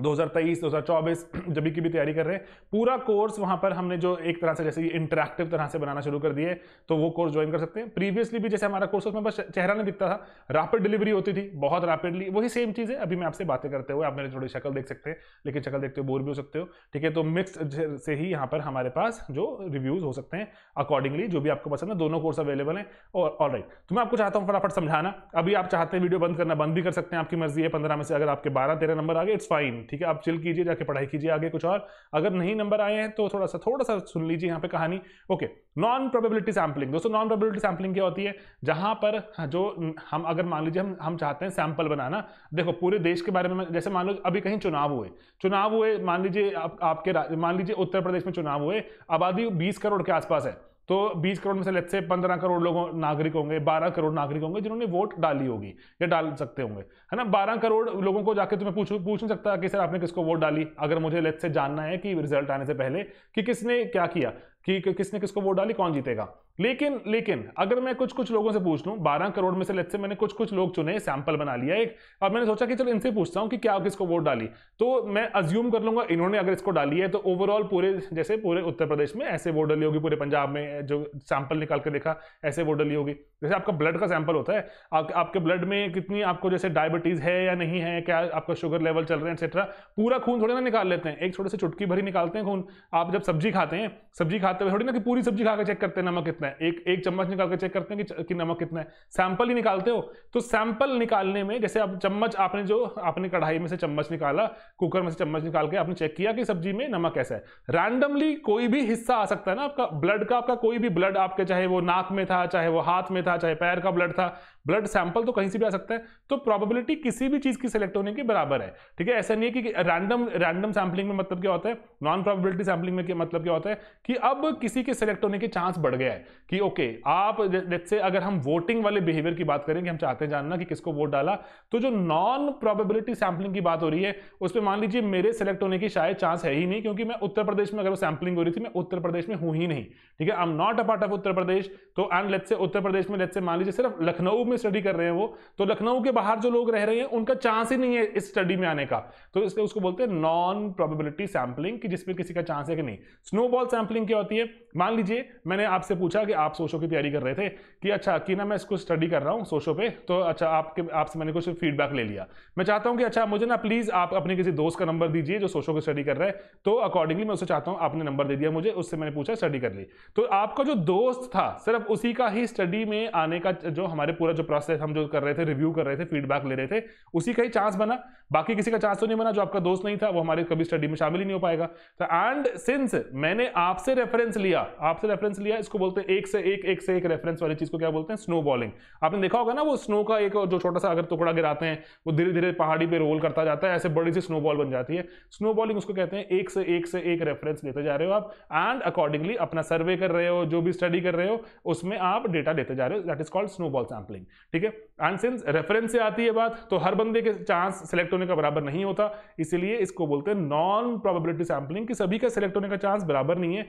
2023, 2024 *clears throat* जब की भी तैयारी कर रहे हैं पूरा कोर्स वहां पर हमने जो एक तरह से जैसे इंटरेक्टिव तरह से बनाना शुरू कर दिए तो वो कोर्स ज्वाइन कर सकते हैं प्रीवियसली भी जैसे हमारा कोर्स उसमें बस चेहरा नहीं दिखता था रैपिड डिलीवरी होती थी बहुत रैपिडली वही सेम चीज़ है अभी मैं आपसे बातें करते हुए आप मेरे थोड़ी शक्ल देख सकते हैं लेकिन शक्ल देखते हुए बोर भी हो सकते हो ठीक है तो मिक्स से ही यहाँ पर हमारे पास जो रिव्यूज़ हो सकते हैं अकॉर्डिंगली जो भी आपको पसंद है दोनों कोर्स अवेलेबल हैं और ऑल राइट तो मैं आपको चाहता हूँ फटाफट समझाना अभी आप चाहते हैं वीडियो बंद करना बंद भी कर सकते हैं आपकी मर्जी है पंद्रह में से अगर आपके बारह तेरह नंबर आ गए इट्स फाइन नहीं ठीक है आप चिल कीजिए जाके पढ़ाई कीजिए आगे कुछ और अगर नहीं नंबर आए हैं तो थोड़ा सा थोड़ा सा सुन लीजिए यहाँ पे कहानी ओके नॉन प्रोबेबिलिटी सैम्पलिंग दोस्तों नॉन प्रोबेबिलिटी सैम्पलिंग क्या होती है जहां पर हाँ, जो हम अगर मान लीजिए हम हम चाहते हैं सैंपल बनाना देखो पूरे देश के बारे में जैसे मान लो अभी कहीं चुनाव हुए चुनाव हुए मान लीजिए आप, आपके मान लीजिए उत्तर प्रदेश में चुनाव हुए आबादी बीस करोड़ के आसपास है तो 20 करोड़ में से लेट से 15 करोड़ लोगों नागरिक होंगे 12 करोड़ नागरिक होंगे जिन्होंने वोट डाली होगी या डाल सकते होंगे है ना 12 करोड़ लोगों को जाके तुम्हें पूछ पूछ नहीं सकता कि सर आपने किसको वोट डाली अगर मुझे लेट से जानना है कि रिजल्ट आने से पहले कि किसने क्या किया कि किसने किसको वोट डाली कौन जीतेगा लेकिन लेकिन अगर मैं कुछ कुछ लोगों से पूछ लूँ बारह करोड़ में से लेट से मैंने कुछ कुछ लोग चुने सैंपल बना लिया एक और मैंने सोचा कि चलो इनसे पूछता हूँ कि क्या किसको वोट डाली तो मैं अज्यूम कर लूंगा इन्होंने अगर इसको डाली है तो ओवरऑल पूरे जैसे पूरे उत्तर प्रदेश में ऐसे वोट डाली होगी पूरे पंजाब में जो सैंपल निकाल के देखा ऐसे वोट डाली होगी जैसे आपका ब्लड का सैंपल होता है आपके ब्लड में कितनी आपको जैसे डायबिटीज है या नहीं है क्या आपका शुगर लेवल चल रहे हैं एक्सेट्रा पूरा खून थोड़े ना निकाल लेते हैं एक छोटे से चुटकी भरी निकालते हैं खून आप जब सब्जी खाते हैं सब्जी खाते खाते हुए थोड़ी ना कि पूरी सब्जी खा के चेक करते हैं नमक कितना है एक एक चम्मच निकाल के चेक करते हैं कि, कि नमक कितना है सैंपल ही निकालते हो तो सैंपल निकालने में जैसे आप चम्मच आपने जो आपने कढ़ाई में से चम्मच निकाला कुकर में से चम्मच निकाल के आपने चेक किया कि सब्जी में नमक कैसा है रैंडमली कोई भी हिस्सा आ सकता है ना आपका ब्लड का आपका कोई भी ब्लड आपके चाहे वो नाक में था चाहे वो हाथ में था चाहे पैर का ब्लड था ब्लड सैंपल तो कहीं से भी आ सकता है तो प्रॉबिलिटी किसी भी चीज़ की सिलेक्ट होने के बराबर है ठीक है ऐसा नहीं है कि रैंडम रैंडम सैम्पलिंग में मतलब क्या होता है नॉन प्रॉबिलिटी सैम्पलिंग में मतलब क्या होता है कि अब अब किसी के सिलेक्ट होने के चांस बढ़ गया है कि ओके आप जैसे अगर हम वोटिंग वाले बिहेवियर की बात करें कि हम चाहते हैं जानना कि किसको वोट डाला तो जो नॉन प्रोबेबिलिटी सैम्पलिंग की बात हो रही है उस पर मान लीजिए मेरे सिलेक्ट होने की शायद चांस है ही नहीं क्योंकि मैं उत्तर प्रदेश में अगर सैम्पलिंग हो रही थी मैं उत्तर प्रदेश में हूं ही नहीं ठीक है I am not a part of Uttar Pradesh तो एंड लेट से उत्तर प्रदेश में लेट से मान लीजिए सिर्फ लखनऊ में स्टडी कर रहे हैं वो तो लखनऊ के बाहर जो लोग रह रहे हैं उनका चांस ही नहीं है इस स्टडी में आने का तो इसलिए उसको बोलते हैं नॉन प्रोबेबिलिटी सैम्पलिंग कि जिसमें किसी का चांस है कि नहीं स्नोबॉल सैम्पलिंग क्या होती है जाती है मान लीजिए मैंने आपसे पूछा कि आप सोशो की तैयारी कर रहे थे कि अच्छा कि ना मैं इसको स्टडी कर रहा हूँ सोशो पे तो अच्छा आपके आपसे मैंने कुछ फीडबैक ले लिया मैं चाहता हूँ कि अच्छा मुझे ना प्लीज़ आप अपने किसी दोस्त का नंबर दीजिए जो सोशो की स्टडी कर रहा है तो अकॉर्डिंगली मैं उसे चाहता हूँ आपने नंबर दे दिया मुझे उससे मैंने पूछा स्टडी कर ली तो आपका जो दोस्त था सिर्फ उसी का ही स्टडी में आने का जो हमारे पूरा जो प्रोसेस हम जो कर रहे थे रिव्यू कर रहे थे फीडबैक ले रहे थे उसी का ही चांस बना बाकी किसी का चांस तो नहीं बना जो आपका दोस्त नहीं था वो हमारे कभी स्टडी में शामिल ही नहीं हो पाएगा एंड तो सिंस मैंने आपसे रेफर रेफरेंस लिया आपसे रेफरेंस लिया इसको बोलते हैं एक से एक एक से एक रेफरेंस वाली चीज को क्या बोलते हैं स्नो बॉलिंग आपने देखा होगा ना वो स्नो का एक जो छोटा सा अगर टुकड़ा गिराते हैं वो धीरे धीरे पहाड़ी पे रोल करता जाता है ऐसे बड़ी सी स्नो बॉल बन जाती है स्नो बॉलिंग उसको कहते हैं एक से एक से एक रेफरेंस लेते जा रहे हो आप एंड अकॉर्डिंगली अपना सर्वे कर रहे हो जो भी स्टडी कर रहे हो उसमें आप डेटा लेते जा रहे हो that is called snowball sampling ठीक है एंड रेफरेंस से आती है बात तो हर बंदे के चांस सेलेक्ट होने का बराबर नहीं होता इसीलिए इसको बोलते हैं नॉन प्रोबेबिलिटी सैम्पलिंग कि सभी का सेलेक्ट होने का चांस बराबर नहीं है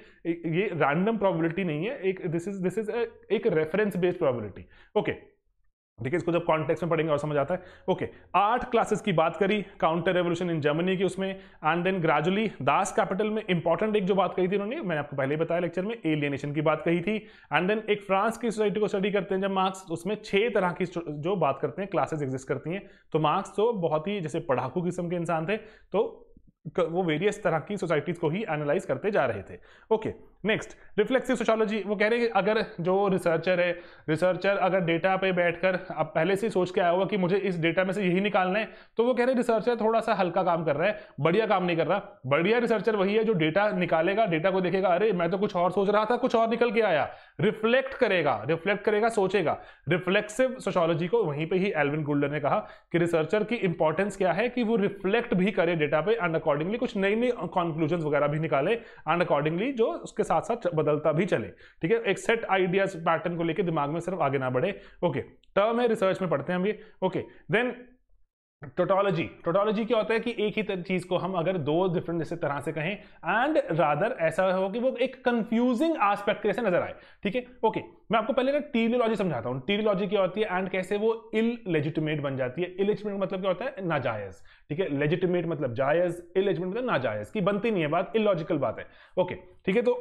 ये रैंडम प्रोबेबिलिटी नहीं है एक दिस इज दिस इज एक रेफरेंस बेस्ड प्रोबेबिलिटी ओके ठीक है इसको जब कॉन्टेक्स में पढ़ेंगे और समझ आता है ओके आठ क्लासेस की बात करी काउंटर रेवोल्यूशन इन जर्मनी की उसमें and then gradually Das Kapital में इंपॉर्टेंट एक जो बात कही थी उन्होंने मैंने आपको पहले बताया लेक्चर में एलियनेशन की बात कही थी एंड देन एक फ्रांस की सोसाइटी को स्टडी करते हैं जब मार्क्स उसमें छह तरह की जो बात करते हैं क्लासेस एग्जिस्ट करती हैं तो मार्क्स तो बहुत ही जैसे पढ़ाकू किस्म के इंसान थे तो वो वेरियस तरह की सोसाइटीज़ को ही एनालाइज करते जा रहे थे okay okay. Next reflexive sociology वो कह रहे हैं कि अगर जो रिसर्चर है रिसर्चर अगर डेटा पे बैठकर अब पहले से सोच के आया होगा कि मुझे इस डेटा में से यही निकालना है तो वो कह रहे हैं रिसर्चर थोड़ा सा हल्का काम कर रहा है बढ़िया काम नहीं कर रहा बढ़िया रिसर्चर वही है जो डेटा निकालेगा डेटा को देखेगा अरे मैं तो कुछ और सोच रहा था कुछ और निकल के आया रिफ्लेक्ट करेगा रिफ्लेक्ट करेगा सोचेगा रिफ्लेक्सिव सोशोलॉजी को वहीं पर ही एलविन गुल्डर ने कहा कि रिसर्चर की इंपॉर्टेंस क्या है कि वो रिफ्लेक्ट भी करे डेटा पे एंड अकॉर्डिंगली कुछ नई नई कॉन्क्लूजन वगैरह भी निकाले एंड अकॉर्डिंगली जो उसके साथ साथ साथ बदलता भी चले ठीक है एक सेट आइडियाज पैटर्न को लेकर दिमाग में सिर्फ आगे ना बढ़े ओके टर्म है रिसर्च में पढ़ते हैं हम ये ओके देन टोटोलॉजी टोटोलॉजी क्या होता है कि एक ही चीज को हम अगर दो डिफरेंट जैसे तरह से कहें एंड रादर ऐसा हो कि वो एक कंफ्यूजिंग आस्पेक्ट कैसे नजर आए ठीक है ओके मैं आपको पहले ना टीरियोलॉजी समझाता हूँ टीरियोलॉजी क्या होती है एंड कैसे वो इलेजिटिमेट बन जाती है इलेजिटिमेट मतलब क्या होता है नाजायज ठीक है लेजिटिमेट मतलब जायज इलेजिमेट मतलब नाजायज की बनती नहीं है बात इलॉजिकल बात है ओके okay. ठीक है तो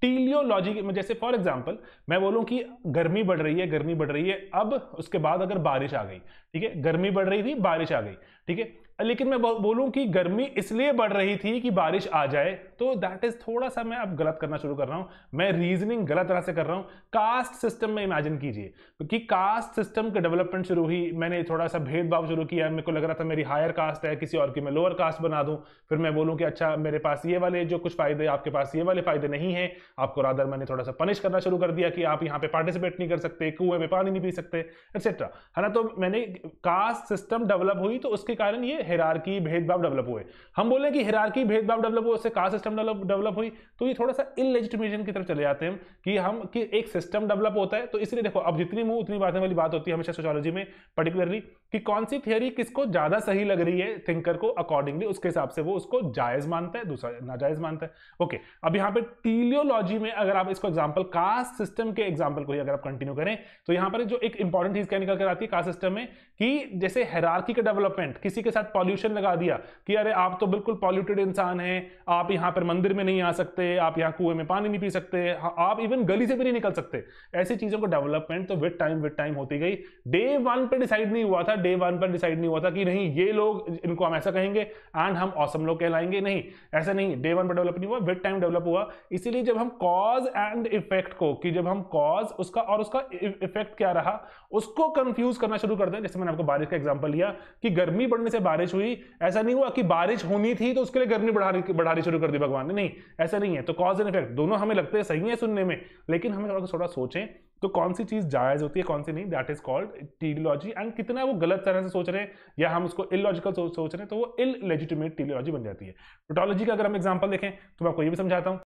टीलियोलॉजी में जैसे फॉर एग्जाम्पल मैं बोलूँ कि गर्मी बढ़ रही है गर्मी बढ़ रही है अब उसके बाद अगर बारिश आ गई ठीक है गर्मी बढ़ रही थी बारिश आ गई ठीक है लेकिन मैं बोलूं कि गर्मी इसलिए बढ़ रही थी कि बारिश आ जाए तो दैट इज थोड़ा सा मैं अब गलत करना शुरू कर रहा हूं मैं रीजनिंग गलत तरह से कर रहा हूं कास्ट सिस्टम में इमेजिन कीजिए क्योंकि कास्ट सिस्टम का डेवलपमेंट शुरू हुई मैंने थोड़ा सा भेदभाव शुरू किया मेरे को लग रहा था मेरी हायर कास्ट है किसी और की मैं लोअर कास्ट बना दूं फिर मैं बोलूं कि अच्छा मेरे पास ये वाले जो कुछ फायदे आपके पास ये वाले फायदे नहीं है आपको रादर मैंने थोड़ा सा पनिश करना शुरू कर दिया कि आप यहाँ पे पार्टिसिपेट नहीं कर सकते कुएं में पानी नहीं पी सकते एक्सेट्रा है ना तो मैंने कास्ट सिस्टम डेवलप हुई तो उसके कारण ये हेरारकी भेदभाव डेवलप हुए हम बोले कि हेरारकी भेदभाव डेवलप हुए उससे कहा सिस्टम डेवलप हुई तो ये थोड़ा सा इनलेजिटिमेशन की तरफ चले जाते हैं कि हम कि एक सिस्टम डेवलप होता है तो इसलिए देखो अब जितनी मुंह उतनी बातें वाली बात होती है हमेशा सोशोलॉजी में पर्टिकुलरली कि कौन सी थियोरी किसको ज्यादा सही लग रही है थिंकर को अकॉर्डिंगली उसके हिसाब से वो उसको जायज मानता है दूसरा नाजायज मानता है ओके okay, अब यहां पे टीलियोलॉजी में अगर आप इसको एग्जाम्पल कास्ट सिस्टम के एग्जाम्पल को ही अगर आप कंटिन्यू करें तो यहां पर जो एक इंपॉर्टेंट चीज क्या निकल कर आती है कास्ट सिस्टम में कि जैसे हेरारकी का डेवलपमेंट किसी के साथ पॉल्यूशन लगा दिया कि अरे आप तो बिल्कुल पॉल्यूटेड इंसान है आप यहां पर मंदिर में नहीं आ सकते आप यहाँ कुएं में पानी नहीं पी सकते हाँ, आप इवन गली से भी नहीं निकल सकते ऐसी चीजों को डेवलपमेंट तो विद टाइम विद टाइम होती गई डे वन पर डिसाइड नहीं हुआ था डे वन पर डिसाइड नहीं हुआ था कि नहीं ये लोग इनको हम ऐसा कहेंगे एंड हम ऑसम लोग कहलाएंगे नहीं ऐसा नहीं डे वन पर डेवलप नहीं हुआ विद टाइम डेवलप हुआ इसीलिए जब हम कॉज एंड इफेक्ट को कि जब हम कॉज उसका और उसका इफेक्ट क्या रहा उसको कंफ्यूज करना शुरू कर दें जैसे मैंने आपको बारिश का एग्जाम्पल लिया कि गर्मी बढ़ने से बारिश हुई ऐसा नहीं हुआ कि बारिश होनी थी तो उसके लिए गर्मी बढ़ानी बढ़ानी शुरू कर दी भगवान ने नहीं ऐसा नहीं है तो कॉज एंड इफेक्ट दोनों हमें लगते हैं सही है सुनने में लेकिन हमें थोड़ा थोड़ा सोचें तो कौन सी चीज़ जायज़ होती है कौन सी नहीं that is called teleology and कितना वो गलत तरह से सोच रहे हैं या हम उसको इलॉजिकल सोच सोच रहे हैं तो वो इलेजिटिमेट टीडियोलॉजी बन जाती है टोटोलॉजी का अगर हम एग्जाम्पल देखें तो मैं आपको ये भी समझाता हूँ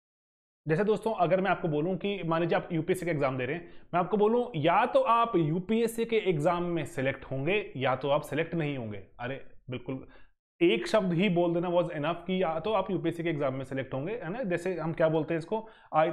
जैसे दोस्तों अगर मैं आपको बोलूं कि मान लीजिए आप यूपीएससी का एग्जाम दे रहे हैं मैं आपको बोलूं या तो आप यूपीएससी के एग्जाम में सिलेक्ट होंगे या तो आप सिलेक्ट नहीं होंगे अरे बिल्कुल एक शब्द ही बोल देना वॉज इनफ कि या तो आप यूपीएससी के एग्जाम में सेलेक्ट होंगे है ना जैसे हम क्या बोलते हैं इसको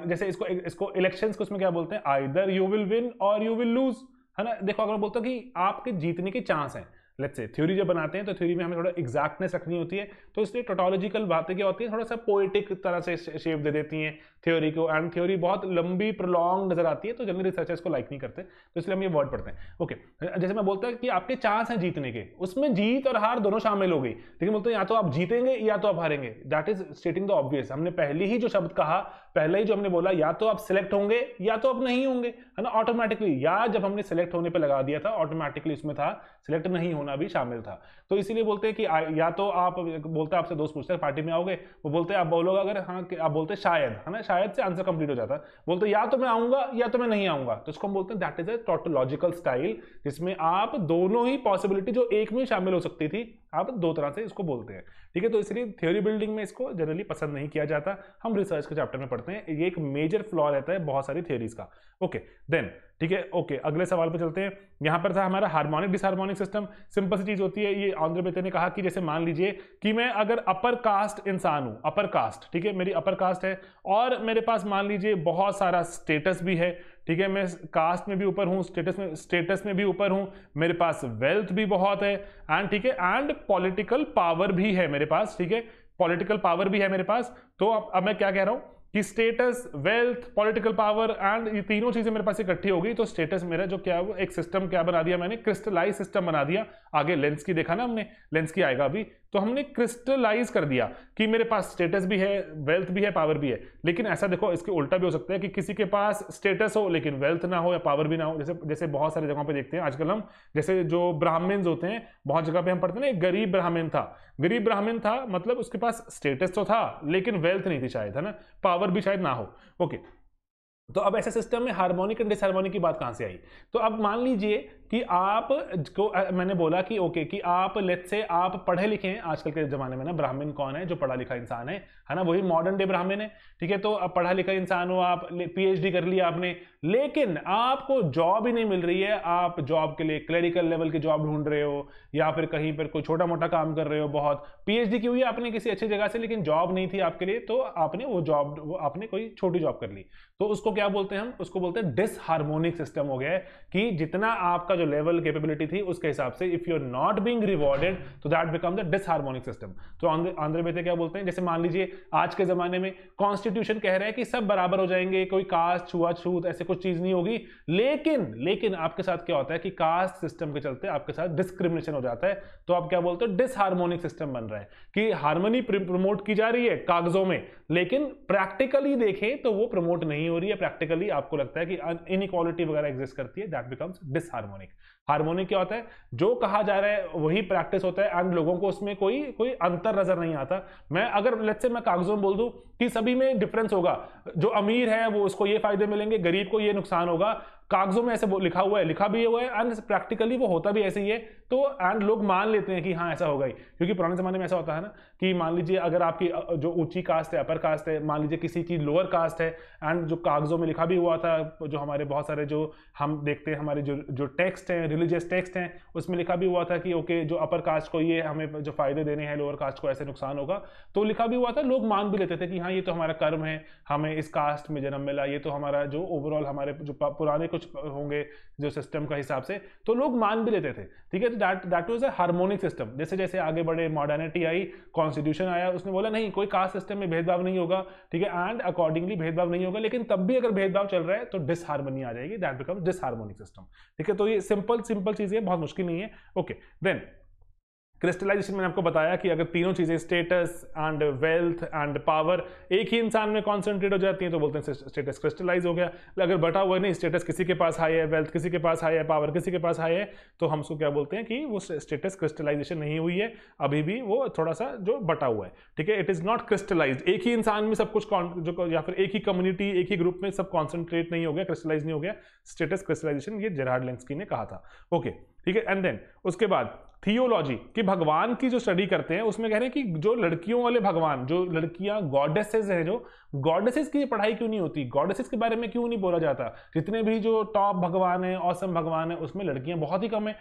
जैसे इसको इसको इलेक्शंस को उसमें क्या बोलते हैं आइदर यू विल विन और यू विल लूज है ना देखो अगर बोलते हो कि आपके जीतने के चांस हैं लेट्स से थ्योरी जब बनाते हैं तो थ्योरी में हमें थोड़ा एग्जैक्टनेस रखनी होती है तो इसलिए टोटोलॉजिकल बातें क्या होती है थोड़ा सा पोइटिक तरह से शेप दे देती हैं थ्योरी को एंड थ्योरी बहुत लंबी प्रोलॉन्ग नजर आती है तो जनरल रिसर्चर्स को लाइक नहीं करते तो इसलिए हम ये वर्ड पढ़ते हैं ओके जैसे मैं बोलता है कि आपके चांस हैं जीतने के उसमें जीत और हार दोनों शामिल हो गई लेकिन बोलते हैं या तो आप जीतेंगे या तो आप हारेंगे that is stating the obvious हमने पहले ही जो शब्द कहा पहले ही जो हमने बोला या तो आप सिलेक्ट होंगे या तो आप नहीं होंगे है ना ऑटोमेटिकली या जब हमने सिलेक्ट होने पर लगा दिया था ऑटोमेटिकली उसमें था सिलेक्ट नहीं होना भी शामिल था तो इसीलिए बोलते हैं कि या तो आप बोलते हैं आपसे दोस्त पूछते हैं पार्टी में आओगे वो बोलते हैं आप बोलोगे अगर हाँ आप बोलते शायद है ना शायद से आंसर कंप्लीट हो जाता है बोलते या तो मैं आऊंगा या तो मैं नहीं आऊंगा तो इसको हम बोलते हैं that is a tautological style जिसमें आप दोनों ही पॉसिबिलिटी जो एक में शामिल हो सकती थी आप दो तरह से इसको बोलते हैं ठीक है तो इसलिए थ्योरी बिल्डिंग में इसको जनरली पसंद नहीं किया जाता हम रिसर्च के चैप्टर में पढ़ते हैं ये एक मेजर फ्लॉ रहता है बहुत सारी थ्योरीज का ओके देन ठीक है ओके अगले सवाल पर चलते हैं यहाँ पर था हमारा हार्मोनिक डिसहार्मोनिक सिस्टम सिंपल सी चीज़ होती है ये आंध्र बेते ने कहा कि जैसे मान लीजिए कि मैं अगर अपर कास्ट इंसान हूँ अपर कास्ट ठीक है मेरी अपर कास्ट है और मेरे पास मान लीजिए बहुत सारा स्टेटस भी है ठीक है मैं कास्ट में भी ऊपर हूँ स्टेटस में स्टेटस में भी ऊपर हूँ मेरे पास वेल्थ भी बहुत है एंड ठीक है एंड पॉलिटिकल पावर भी है मेरे पास ठीक है पॉलिटिकल पावर भी है मेरे पास तो अब, अब मैं क्या कह रहा हूँ कि status wealth political power and ये तीनों चीजें मेरे पास इकट्ठी हो गई तो स्टेटस मेरा जो क्या वो एक सिस्टम क्या बना दिया मैंने क्रिस्टलाइज सिस्टम बना दिया आगे लेंस की देखा ना हमने लेंस की आएगा अभी तो हमने क्रिस्टलाइज कर दिया कि मेरे पास स्टेटस भी है वेल्थ भी है पावर भी है लेकिन ऐसा देखो इसके उल्टा भी हो सकता है कि किसी के पास स्टेटस हो लेकिन वेल्थ ना हो या पावर भी ना हो जैसे जैसे बहुत सारी जगहों पे देखते हैं आजकल हम जैसे जो ब्राह्मण होते हैं बहुत जगह पे हम पढ़ते हैं गरीब ब्राह्मण था गरीब ब्राह्मण था मतलब उसके पास स्टेटस तो था लेकिन वेल्थ नहीं थी शायद है ना पावर भी शायद ना हो ओके तो अब ऐसे सिस्टम में हार्मोनिक एंड डिसहार्मोनिक की बात कहां से आई तो अब मान लीजिए कि आप को आ, मैंने बोला कि ओके कि आप लेट से आप पढ़े लिखे हैं आजकल के ज़माने में ना ब्राह्मण कौन है जो पढ़ा लिखा इंसान है है ना वही मॉडर्न डे ब्राह्मण है ठीक है तो अब पढ़ा लिखा इंसान हो आप पीएचडी कर लिया आपने लेकिन आपको जॉब ही नहीं मिल रही है आप जॉब के लिए क्लरिकल लेवल की जॉब ढूंढ रहे हो या फिर कहीं पर कोई छोटा मोटा काम कर रहे हो बहुत पीएचडी की हुई आपने किसी अच्छी जगह से लेकिन जॉब नहीं थी आपके लिए तो आपने वो जॉब आपने कोई छोटी जॉब कर ली तो उसको क्या बोलते हैं हम उसको बोलते हैं डिसहार्मोनिक सिस्टम हो गया है कि जितना आपका जो लेवल कैपेबिलिटी थी उसके हिसाब से if you are not being rewarded तो that become the disharmonic system तो आंध्र में क्या बोलते हैं जैसे मान लीजिए आज के जमाने में कॉन्स्टिट्यूशन कह रहा है कि सब बराबर हो जाएंगे कोई कास्ट छुआ छूत ऐसे कुछ चीज नहीं होगी लेकिन लेकिन आपके साथ क्या होता है कि कास्ट सिस्टम के चलते आपके साथ डिस्क्रिमिनेशन हो जाता है तो आप क्या बोलते हो डिसहारमोनिक सिस्टम बन रहा है कि हारमोनी प्रमोट की जा रही है कागजों में लेकिन प्रैक्टिकली देखें तो वो प्रमोट नहीं नहीं हो रही है प्रैक्टिकली आपको लगता है कि इनक्वालिटी वगैरह एग्जिस्ट करती है दैट बिकम्स डिसहारमोनिक हारमोनिक क्या होता है जो कहा जा रहा है वही प्रैक्टिस होता है एंड लोगों को उसमें कोई कोई अंतर नजर नहीं आता मैं अगर लेट से मैं कागजों में बोल दूं कि सभी में डिफरेंस होगा जो अमीर है वो उसको ये फायदे मिलेंगे गरीब को ये नुकसान होगा कागजों में ऐसे लिखा हुआ है लिखा भी हुआ है एंड प्रैक्टिकली वो होता भी ऐसे ही है तो एंड लोग मान लेते हैं कि हाँ ऐसा होगा ही क्योंकि पुराने ज़माने में ऐसा होता है ना कि मान लीजिए अगर आपकी जो ऊंची कास्ट है अपर कास्ट है मान लीजिए किसी की लोअर कास्ट है एंड जो कागजों में लिखा भी हुआ था जो हमारे बहुत सारे जो हम देखते हैं हमारे जो जो टेक्स्ट हैं रिलीजियस टेक्स्ट हैं उसमें लिखा भी हुआ था कि ओके जो अपर कास्ट को ये हमें जो फ़ायदे देने हैं लोअर कास्ट को ऐसे नुकसान होगा तो लिखा भी हुआ था लोग मान भी लेते थे कि हाँ ये तो हमारा कर्म है हमें इस कास्ट में जन्म मिला ये तो हमारा जो ओवरऑल हमारे जो पुराने कुछ कुछ होंगे जो सिस्टम का हिसाब से तो लोग मान भी लेते थे ठीक है तो that that was a harmonic system जैसे जैसे आगे बढ़े मॉडर्निटी आई कॉन्स्टिट्यूशन आया उसने बोला नहीं कोई कास्ट सिस्टम में भेदभाव नहीं होगा ठीक है एंड अकॉर्डिंगली भेदभाव नहीं होगा लेकिन तब भी अगर भेदभाव चल रहा है तो डिसहारमोनी आ जाएगी दैट बिकम डिसहार्मोनिक सिस्टम ठीक है तो ये सिंपल सिंपल चीज़ है बहुत मुश्किल नहीं है ओके देन क्रिस्टलाइजेशन मैंने आपको बताया कि अगर तीनों चीज़ें status and wealth and power एक ही इंसान में कॉन्सेंट्रेट हो जाती है तो बोलते हैं स्टेटस क्रिस्टलाइज हो गया अगर बटा हुआ नहीं स्टेटस किसी के पास हाई है वेल्थ किसी के पास हाई है पावर किसी के पास हाई है तो हम उसको क्या बोलते हैं कि वो स्टेटस क्रिस्टलाइजेशन नहीं हुई है अभी भी वो थोड़ा सा जो बटा हुआ है ठीक है इट इज़ नॉट क्रिस्टलाइज एक ही इंसान में सब कुछ जो या फिर एक ही कम्युनिटी एक ही ग्रुप में सब कॉन्सेंट्रेट नहीं हो गया क्रिस्टलाइज नहीं हो गया स्टेटस क्रिस्टलाइजेशन ये जेरार्ड लेंसकी ने कहा था ओके okay. ठीक है एंड देन उसके बाद थियोलॉजी कि भगवान की जो स्टडी करते हैं उसमें कह रहे हैं कि जो लड़कियों वाले भगवान जो लड़कियां गॉडेसेस हैं जो गॉडेसेस की पढ़ाई क्यों नहीं होती गॉडेसेस के बारे में क्यों नहीं बोला जाता जितने भी जो टॉप भगवान हैं औसम भगवान है उसमें लड़कियां बहुत ही कम है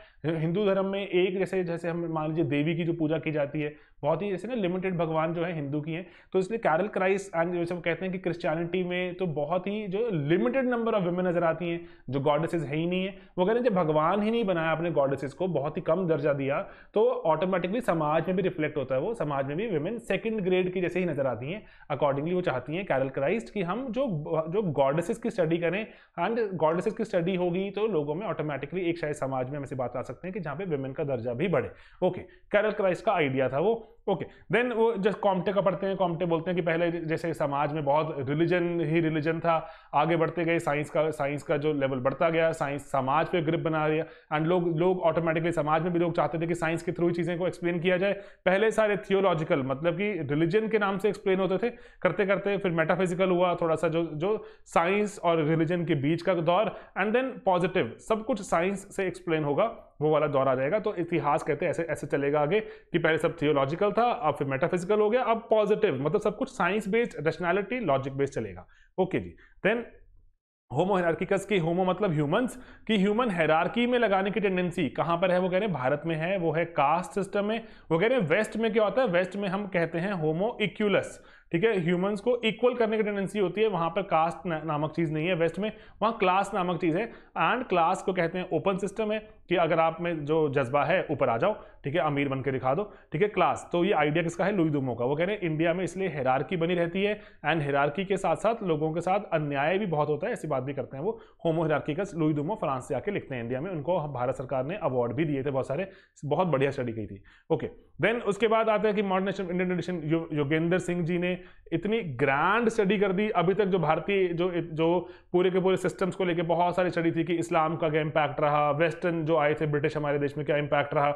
हिंदू धर्म में एक जैसे जैसे हम मान लीजिए देवी की जो पूजा की जाती है बहुत ही जैसे ना लिमिटेड भगवान जो है हिंदू की हैं तो इसलिए कैरल क्राइस एंड जैसे हम कहते हैं कि क्रिश्चियनिटी में तो बहुत ही जो लिमिटेड नंबर ऑफ वेमेन नजर आती हैं जो गॉडेसेस है ही नहीं है वो कह रहे हैं जब भगवान ही नहीं बनाया अपने गॉडेसेस को बहुत ही कम दर्जा दिया तो ऑटोमेटिकली समाज में भी रिफ्लेक्ट होता है वो समाज में भी वेमेन सेकेंड ग्रेड की जैसे ही नजर आती हैं अकॉर्डिंगली वो चाहती हैं कैरल क्राइस्ट की हम जो जो गॉडेसेस की स्टडी करें एंड गॉडेसेस की स्टडी होगी तो लोगों में ऑटोमेटिकली एक शायद समाज में हम ऐसी बात आ सकते हैं कि जहाँ पे वेमेन का दर्जा भी बढ़े ओके कैरल क्राइस्ट का आइडिया था वो ओके देन वो जब कॉम्प्टे का पढ़ते हैं कॉम्प्टे बोलते हैं कि पहले जैसे समाज में बहुत रिलीजन ही रिलीजन था आगे बढ़ते गए साइंस का साइंस का जो लेवल बढ़ता गया साइंस समाज पे ग्रिप बना रही एंड लोग लोग ऑटोमेटिकली समाज में भी लोग चाहते थे कि साइंस के थ्रू चीज़ें को एक्सप्लेन किया जाए पहले सारे थियोलॉजिकल मतलब कि रिलीजन के नाम से एक्सप्लेन होते थे करते करते फिर मेटाफिजिकल हुआ थोड़ा सा जो जो साइंस और रिलीजन के बीच का दौर एंड देन पॉजिटिव सब कुछ साइंस से एक्सप्लेन होगा वो वाला दौर आ जाएगा तो इतिहास कहते हैं ऐसे ऐसे चलेगा आगे कि पहले सब थियोलॉजिकल था अब फिर मेटाफिजिकल हो गया अब पॉजिटिव मतलब सब कुछ science based rationality logic based चलेगा ओके जी देन होमो हेरार्किकस की होमो मतलब ह्यूमंस की ह्यूमन हेरार्की में लगाने की टेंडेंसी कहां पर है वो कह रहे हैं भारत में है वो है कास्ट सिस्टम में वो कह रहे हैं वेस्ट में क्या होता है वेस्ट में हम कहते हैं होमो इक्यूलस ठीक है ह्यूमंस को इक्वल करने की टेंडेंसी होती है वहां पर कास्ट नामक चीज़ नहीं है वेस्ट में वहाँ क्लास नामक चीज़ है एंड क्लास को कहते हैं ओपन सिस्टम है कि अगर आप में जो जज्बा है ऊपर आ जाओ ठीक है अमीर बनकर दिखा दो ठीक है क्लास तो ये आइडिया किसका है लुई दुमो का वो कह रहे हैं इंडिया में इसलिए हेरारकी बनी रहती है एंड हेरारकी के साथ साथ लोगों के साथ अन्याय भी बहुत होता है ऐसी बात भी करते हैं वो होमो हेरारकी का लुई दुमो फ्रांस से आके लिखते हैं इंडिया में उनको भारत सरकार ने अवार्ड भी दिए थे बहुत सारे बहुत बढ़िया स्टडी की थी ओके देन उसके बाद आता है कि modern nation Indian edition Yogendra Singh ji ने इतनी ग्रैंड स्टडी कर दी अभी तक जो भारतीय जो जो पूरे के पूरे सिस्टम्स को लेके बहुत सारी स्टडी थी कि इस्लाम का क्या इम्पैक्ट रहा वेस्टर्न जो आए थे ब्रिटिश हमारे देश में क्या इम्पैक्ट रहा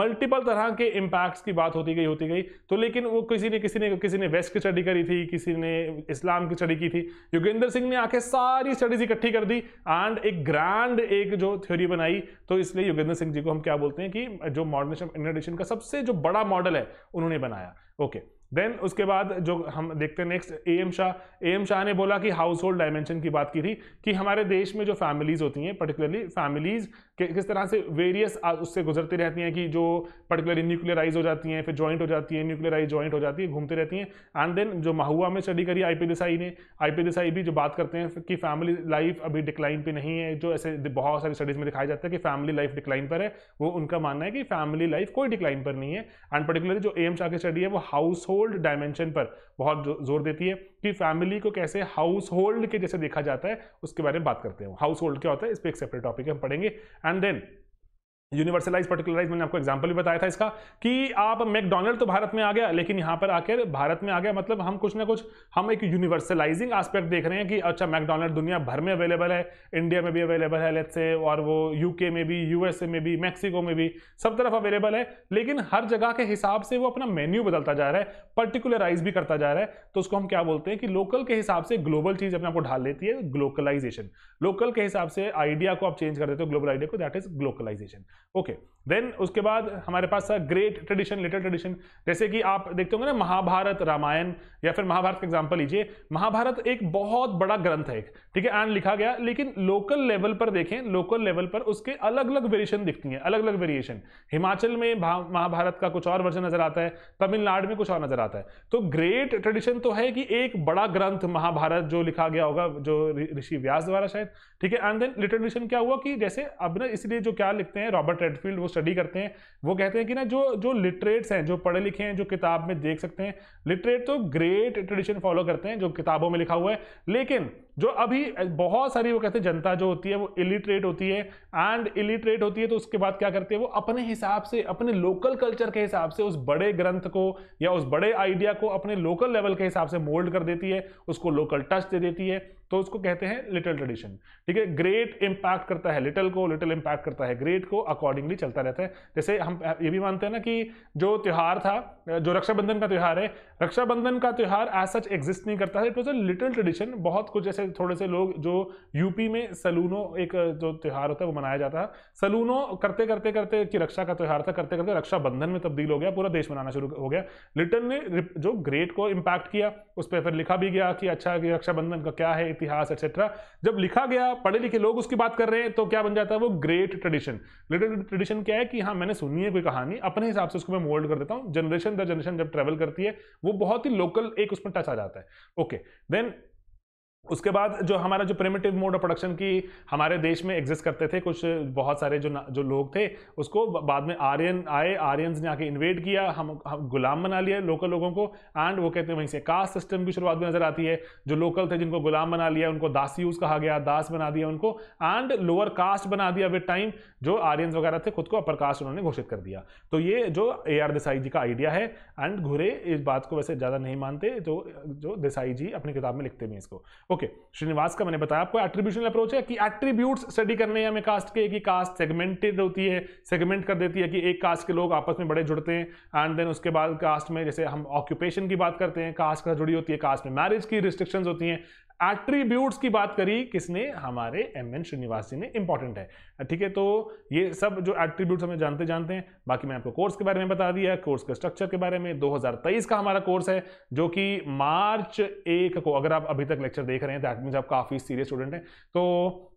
मल्टीपल तरह के इम्पैक्ट्स की बात होती गई होती गई तो लेकिन वो किसी ने किसी ने किसी ने वेस्ट की स्टडी करी थी किसी ने इस्लाम की स्टडी की थी योगेंद्र सिंह ने आखिर सारी स्टडीज इकट्ठी कर दी एंड एक ग्रैंड एक जो थ्योरी बनाई तो इसलिए योगेंद्र सिंह जी को हम क्या बोलते हैं कि जो मॉडर्नेशन इंडियन का सबसे जो बड़ा मॉडल है उन्होंने बनाया ओके okay. देन उसके बाद जो हम देखते हैं next A M Shah A M Shah ने बोला कि हाउस होल्ड डायमेंशन की बात की थी कि हमारे देश में जो फैमिलीज़ होती हैं पर्टिकुलरली फैमिलीज़ किस तरह से वेरियस उससे गुजरती रहती हैं कि जो पर्टिकुलरली न्यूक्लियराइज हो जाती हैं फिर जॉइंट हो जाती हैं न्यूक्लियराइज जॉइंट हो जाती है घूमती रहती हैं एंड देन जो महुआ में स्टडी करी आई देसाई ने आई देसाई भी जो बात करते हैं कि फैमिली लाइफ अभी डिक्लाइन पे नहीं है जो ऐसे बहुत सारी स्टडीज़ में दिखाया जाता है कि फैमिली लाइफ डिक्लाइन पर है वो उनका मानना है कि फैमिली लाइफ कोई डिक्लाइन पर नहीं है एंड पर्टिकुलरली जो एम्स आके स्टडी है वो हाउस होल्ड डायमेंशन पर बहुत जोर देती है कि फैमिली को कैसे हाउस होल्ड के जैसे देखा जाता है उसके बारे में बात करते हैं हाउस होल्ड क्या होता है इस पर एक सेपरेट टॉपिक हम पढ़ेंगे एंड देन यूनिवर्सलाइज पर्टिकुलराइज मैंने आपको एग्जाम्पल भी बताया था इसका कि आप मैकडोनल्ड तो भारत में आ गया लेकिन यहाँ पर आकर भारत में आ गया मतलब हम कुछ ना कुछ हम एक यूनिवर्सलाइजिंग एस्पेक्ट देख रहे हैं कि अच्छा मैकडोनल्ड दुनिया भर में अवेलेबल है इंडिया में भी अवेलेबल है लेट से और वो यूके में भी यूएसए में भी मैक्सिको में भी सब तरफ अवेलेबल है लेकिन हर जगह के हिसाब से वो अपना मेन्यू बदलता जा रहा है पर्टिकुलराइज भी करता जा रहा है तो उसको हम क्या बोलते हैं कि लोकल के हिसाब से ग्लोबल चीज़ अपने आपको ढाल लेती है ग्लोकलाइजेशन लोकल के हिसाब से आइडिया को आप चेंज कर देते हो ग्लोबल आइडिया को that is glocalization Okay then उसके बाद हमारे पास था ग्रेट ट्रेडिशन लिटिल ट्रेडिशन जैसे कि आप देखते होंगे ना महाभारत रामायण या फिर महाभारत का एग्जाम्पल लीजिए महाभारत एक बहुत बड़ा ग्रंथ है ठीक है एंड लिखा गया लेकिन लोकल लेवल पर देखें लोकल लेवल पर उसके अलग अलग वेरिएशन दिखती हैं अलग अलग वेरिएशन हिमाचल में महाभारत का कुछ और वर्जन नजर आता है तमिलनाडु में कुछ और नजर आता है तो ग्रेट ट्रेडिशन तो है कि एक बड़ा ग्रंथ महाभारत जो लिखा गया होगा जो ऋषि व्यास द्वारा शायद ठीक है एंड देन लिटिल ट्रेडिशन क्या हुआ कि जैसे अब ना इसलिए जो क्या लिखते हैं रॉबर्ट रेडफील्ड वो स्टडी करते हैं वो कहते हैं कि ना जो जो लिटरेट्स हैं जो पढ़े लिखे हैं जो किताब में देख सकते हैं लिटरेट तो ग्रेट ट्रेडिशन फॉलो करते हैं जो किताबों में लिखा हुआ है लेकिन जो अभी बहुत सारी वो कहते हैं जनता जो होती है वो इलिटरेट होती है एंड इलिटरेट होती है तो उसके बाद क्या करती है वो अपने हिसाब से अपने लोकल कल्चर के हिसाब से उस बड़े ग्रंथ को या उस बड़े आइडिया को अपने लोकल लेवल के हिसाब से मोल्ड कर देती है उसको लोकल टच दे देती है तो उसको कहते हैं लिटिल ट्रेडिशन ठीक है ग्रेट इंपैक्ट करता है लिटिल को लिटिल इंपैक्ट करता है ग्रेट को अकॉर्डिंगली चलता रहता है जैसे हम ये भी मानते हैं ना कि जो त्यौहार था जो रक्षाबंधन का त्यौहार है रक्षाबंधन का त्यौहार एज सच एग्जिस्ट नहीं करता है it was a little tradition बहुत कुछ जैसे थोड़े से लोग जो यूपी में सलूनो एक जो त्यौहार होता है वो मनाया जाता है सलूनो करते करते करते की रक्षा का त्यौहार था करते करते रक्षाबंधन में तब्दील हो गया पूरा देश मनाना शुरू हो गया लिटन ने जो ग्रेट को इम्पैक्ट किया उस पर फिर लिखा भी गया कि अच्छा कि रक्षाबंधन का क्या है इतिहास एक्सेट्रा जब लिखा गया पढ़े लिखे लोग उसकी बात कर रहे हैं तो क्या बन जाता है वो ग्रेट ट्रेडिशन लिटन ट्रेडिशन क्या है कि हाँ मैंने सुनी है कोई कहानी अपने हिसाब से उसको मैं मोल्ड कर देता हूँ जनरेशन दर जनरेशन जब ट्रेवल करती है वो बहुत ही लोकल एक उसमें टच आ जाता है ओके देन उसके बाद जो हमारा जो प्रिमेटिव मोड ऑफ प्रोडक्शन की हमारे देश में एग्जिस्ट करते थे कुछ बहुत सारे जो जो लोग थे उसको बाद में आर्यन आए आर्यन ने आके इन्वेट किया हम, हम गुलाम बना लिया लोकल लोगों को एंड वो कहते हैं वहीं से कास्ट सिस्टम की शुरुआत भी नजर आती है जो लोकल थे जिनको गुलाम बना लिया उनको दास यूज कहा गया दास बना दिया उनको एंड लोअर कास्ट बना दिया विद टाइम जो आर्यन वगैरह थे खुद को अपर कास्ट उन्होंने घोषित कर दिया तो ये जो ए आर देसाई जी का आइडिया है एंड घुरे इस बात को वैसे ज़्यादा नहीं मानते तो जो देसाई जी अपनी किताब में लिखते भी इसको ओके श्रीनिवास का मैंने बताया आपको एट्रीब्यूशन अप्रोच है कि एट्रीब्यूट्स स्टडी करने हैं हमें कास्ट के एक कास्ट सेगमेंटेड होती है सेगमेंट कर देती है कि एक कास्ट के लोग आपस में बड़े जुड़ते हैं एंड देन उसके बाद कास्ट में जैसे हम ऑक्यूपेशन की बात करते हैं कास्ट का जुड़ी होती है कास्ट में मैरिज की रिस्ट्रिक्शन होती हैं एट्रीब्यूट्स की बात करी किसने हमारे एम एन श्रीनिवास जी ने इंपॉर्टेंट है ठीक है तो ये सब जो एट्रीब्यूट्स हमें जानते जानते हैं बाकी मैंने आपको कोर्स के बारे में बता दिया कोर्स के स्ट्रक्चर के बारे में 2023 का हमारा कोर्स है जो कि मार्च एक को अगर आप अभी तक लेक्चर देख रहे हैं दैट मीन्स आप काफ़ी सीरियस स्टूडेंट हैं तो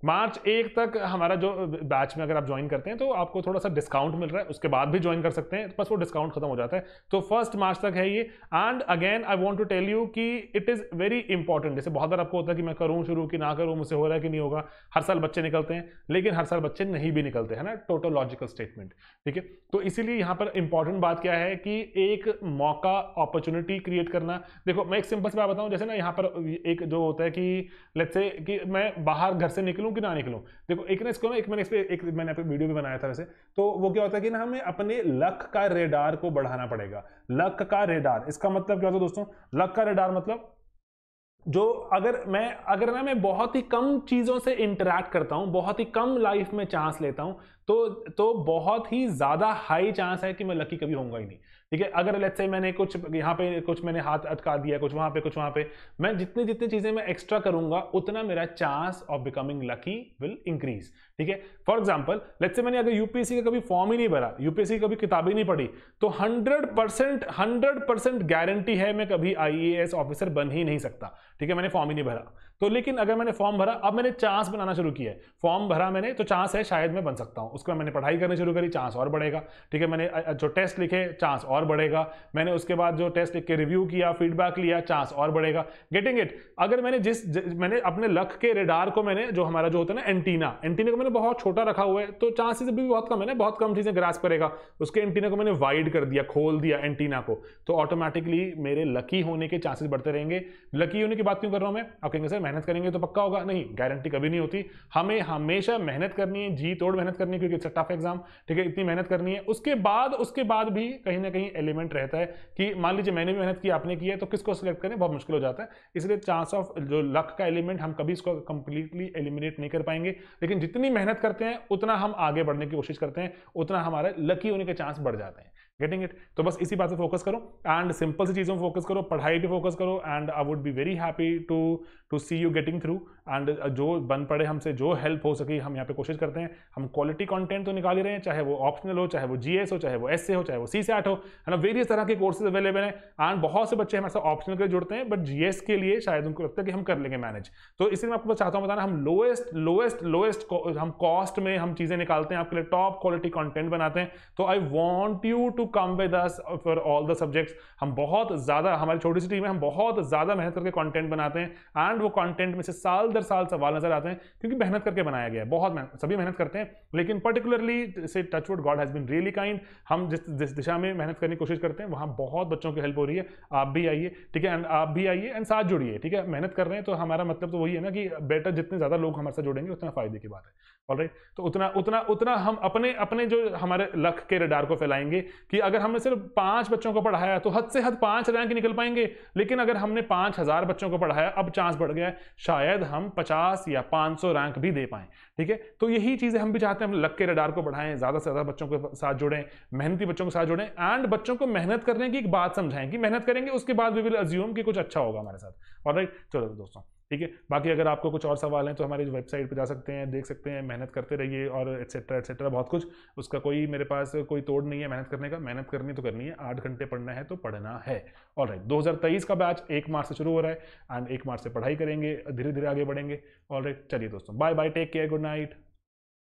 मार्च एक तक हमारा जो बैच में अगर आप ज्वाइन करते हैं तो आपको थोड़ा सा डिस्काउंट मिल रहा है उसके बाद भी ज्वाइन कर सकते हैं बस वो डिस्काउंट खत्म हो जाता है तो फर्स्ट मार्च तक है ये and again I want to tell you कि इट इज़ वेरी इंपॉर्टेंट जैसे बहुत बार आपको होता है कि मैं करूँ शुरू कि ना करूँ मुझसे हो रहा है कि नहीं होगा हर साल बच्चे निकलते हैं लेकिन हर साल बच्चे नहीं भी निकलते हैं ना टोटोलॉजिकल स्टेटमेंट ठीक है तो इसीलिए यहाँ पर इंपॉर्टेंट बात क्या है कि एक मौका अपॉर्चुनिटी क्रिएट करना देखो मैं एक सिंपल से बात बताऊँ जैसे ना यहाँ पर एक जो होता है कि लेट्स से कि मैं बाहर घर से निकलूँ कि ना निकलूँ देखो एक ना इसको ना एक मैंने इस पर एक मैंने पे वीडियो भी बनाया था वैसे तो वो क्या होता है कि ना हमें अपने लक का रेडार को बढ़ाना पड़ेगा लक का रेडार इसका मतलब क्या होता है दोस्तों लक का रेडार मतलब जो अगर मैं अगर ना मैं बहुत ही कम चीज़ों से इंटरेक्ट करता हूँ बहुत ही कम लाइफ में चांस लेता हूँ तो तो बहुत ही ज़्यादा हाई चांस है कि मैं लकी कभी होऊंगा ही नहीं ठीक है अगर लेट्स से मैंने कुछ यहाँ पे कुछ मैंने हाथ अटका दिया कुछ वहां पे कुछ वहां पे मैं जितनी जितनी चीज़ें मैं एक्स्ट्रा करूंगा उतना मेरा chance of becoming lucky will increase ठीक है फॉर एग्जाम्पल लेट्स से मैंने अगर यूपीएससी का कभी फॉर्म ही नहीं भरा यूपीएससी की कभी किताब ही नहीं पढ़ी तो hundred percent hundred percent guarantee है मैं कभी आई ऑफिसर बन ही नहीं सकता ठीक है मैंने फॉर्म ही नहीं भरा तो लेकिन अगर मैंने फॉर्म भरा अब मैंने चांस बनाना शुरू किया है फॉर्म भरा मैंने तो चांस है शायद मैं बन सकता हूँ उसके बाद मैंने पढ़ाई करनी शुरू करी चांस और बढ़ेगा ठीक है मैंने जो टेस्ट लिखे चांस और बढ़ेगा मैंने उसके बाद जो टेस्ट लिख के रिव्यू किया फीडबैक लिया चांस और बढ़ेगा गेटिंग इट अगर मैंने जिस मैंने अपने लक के रेडार को मैंने जो हमारा जो होता है ना एंटीना एंटीना को मैंने बहुत छोटा रखा हुआ है तो चांसेस भी बहुत कम है ना बहुत कम चीज़ें ग्रास करेगा उसके एंटीना को मैंने वाइड कर दिया खोल दिया एंटीना को तो ऑटोमेटिकली मेरे लकी होने के चांसेस बढ़ते रहेंगे लकी होने की बात क्यों कर रहा हूँ मैं आप कहेंगे सर मेहनत करेंगे तो पक्का होगा नहीं गारंटी कभी नहीं होती हमें हमेशा मेहनत करनी है जी तोड़ मेहनत करनी है क्योंकि इट्स टफ एग्जाम ठीक है इतनी मेहनत करनी है उसके बाद उसके बाद भी कहीं ना कहीं एलिमेंट रहता है कि मान लीजिए मैंने भी मेहनत की आपने की है तो किसको सिलेक्ट करें बहुत मुश्किल हो जाता है इसलिए चांस ऑफ जो लक का एलिमेंट हम कभी इसको कंप्लीटली एलिमिनेट नहीं कर पाएंगे लेकिन जितनी मेहनत करते हैं उतना हम आगे बढ़ने की कोशिश करते हैं उतना हमारे लकी होने के चांस बढ़ जाते हैं गेटिंग इट तो बस इसी बात पे फोकस करो एंड सिंपल सी चीज़ों पर फोकस करो पढ़ाई पे फोकस करो and I would be very happy to to see you getting through and जो बन पड़े हमसे जो हेल्प हो सके हम यहाँ पे कोशिश करते हैं हम क्वालिटी कंटेंट तो निकाल ही रहे हैं चाहे वो ऑप्शनल हो चाहे वो जीएस हो चाहे वो एस हो चाहे वो सी सैट हो है ना वेरियस तरह के कोर्सेज अवेलेबल हैं एंड बहुत से बच्चे हमारे साथ ऑप्शनल के जुड़ते हैं बट जीएस के लिए शायद उनको लगता है कि हम कर लेंगे मैनेज तो इसलिए मैं आपको चाहता हूँ बताना हम लोएस्ट लोएस्ट लोएस्ट हम कॉस्ट में हम चीज़ें निकालते हैं आपके लिए टॉप क्वालिटी कॉन्टेंट बनाते हैं तो I want you to come with us for all the subjects हम बहुत ज़्यादा हमारी छोटी सी टीम में हम बहुत ज़्यादा मेहनत करके कॉन्टेंट बनाते हैं एंड वो कंटेंट में से साल दर साल सवाल नजर आते हैं क्योंकि मेहनत करके बनाया गया है बहुत मेहनत सभी मेहनत करते हैं लेकिन पर्टिकुलरली से touch wood God has been really kind हम जिस जिस दिशा में मेहनत करने की कोशिश करते हैं वहाँ बहुत बच्चों की हेल्प हो रही है आप भी आइए ठीक है एंड आप भी आइए एंड साथ जुड़िए ठीक है मेहनत कर रहे हैं तो हमारा मतलब तो वही है ना कि बेटर जितने ज़्यादा लोग हमारे साथ जुड़ेंगे उतना फायदे की बात है ऑल तो उतना उतना उतना हम अपने अपने जो हमारे लक के रडार को फैलाएंगे कि अगर हमने सिर्फ पाँच बच्चों को पढ़ाया तो हद से हद पाँच रैंक निकल पाएंगे लेकिन अगर हमने पाँच हज़ार बच्चों को पढ़ाया अब चांस बढ़ बढ़ गया है शायद हम 50 या 500 रैंक भी दे पाएँ ठीक है तो यही चीज़ें हम भी चाहते हैं हम लग के रडार को बढ़ाएं ज़्यादा से ज़्यादा बच्चों के साथ जुड़ें मेहनती बच्चों के साथ जुड़ें एंड बच्चों को मेहनत करने की एक बात समझाएं कि मेहनत करेंगे उसके बाद वी विल अज्यूम कि कुछ अच्छा होगा हमारे साथ और चलो दोस्तों ठीक है बाकी अगर आपको कुछ और सवाल हैं तो हमारी वेबसाइट पर जा सकते हैं देख सकते हैं मेहनत करते रहिए और एट्सेट्रा एट्सेट्रा बहुत कुछ उसका कोई मेरे पास कोई तोड़ नहीं है मेहनत करने का मेहनत करनी तो करनी है आठ घंटे पढ़ना है तो पढ़ना है और राइट दो का बैच एक मार्च से शुरू हो रहा है एंड एक मार्च से पढ़ाई करेंगे धीरे धीरे आगे बढ़ेंगे ऑल राइट चलिए दोस्तों bye bye take care good night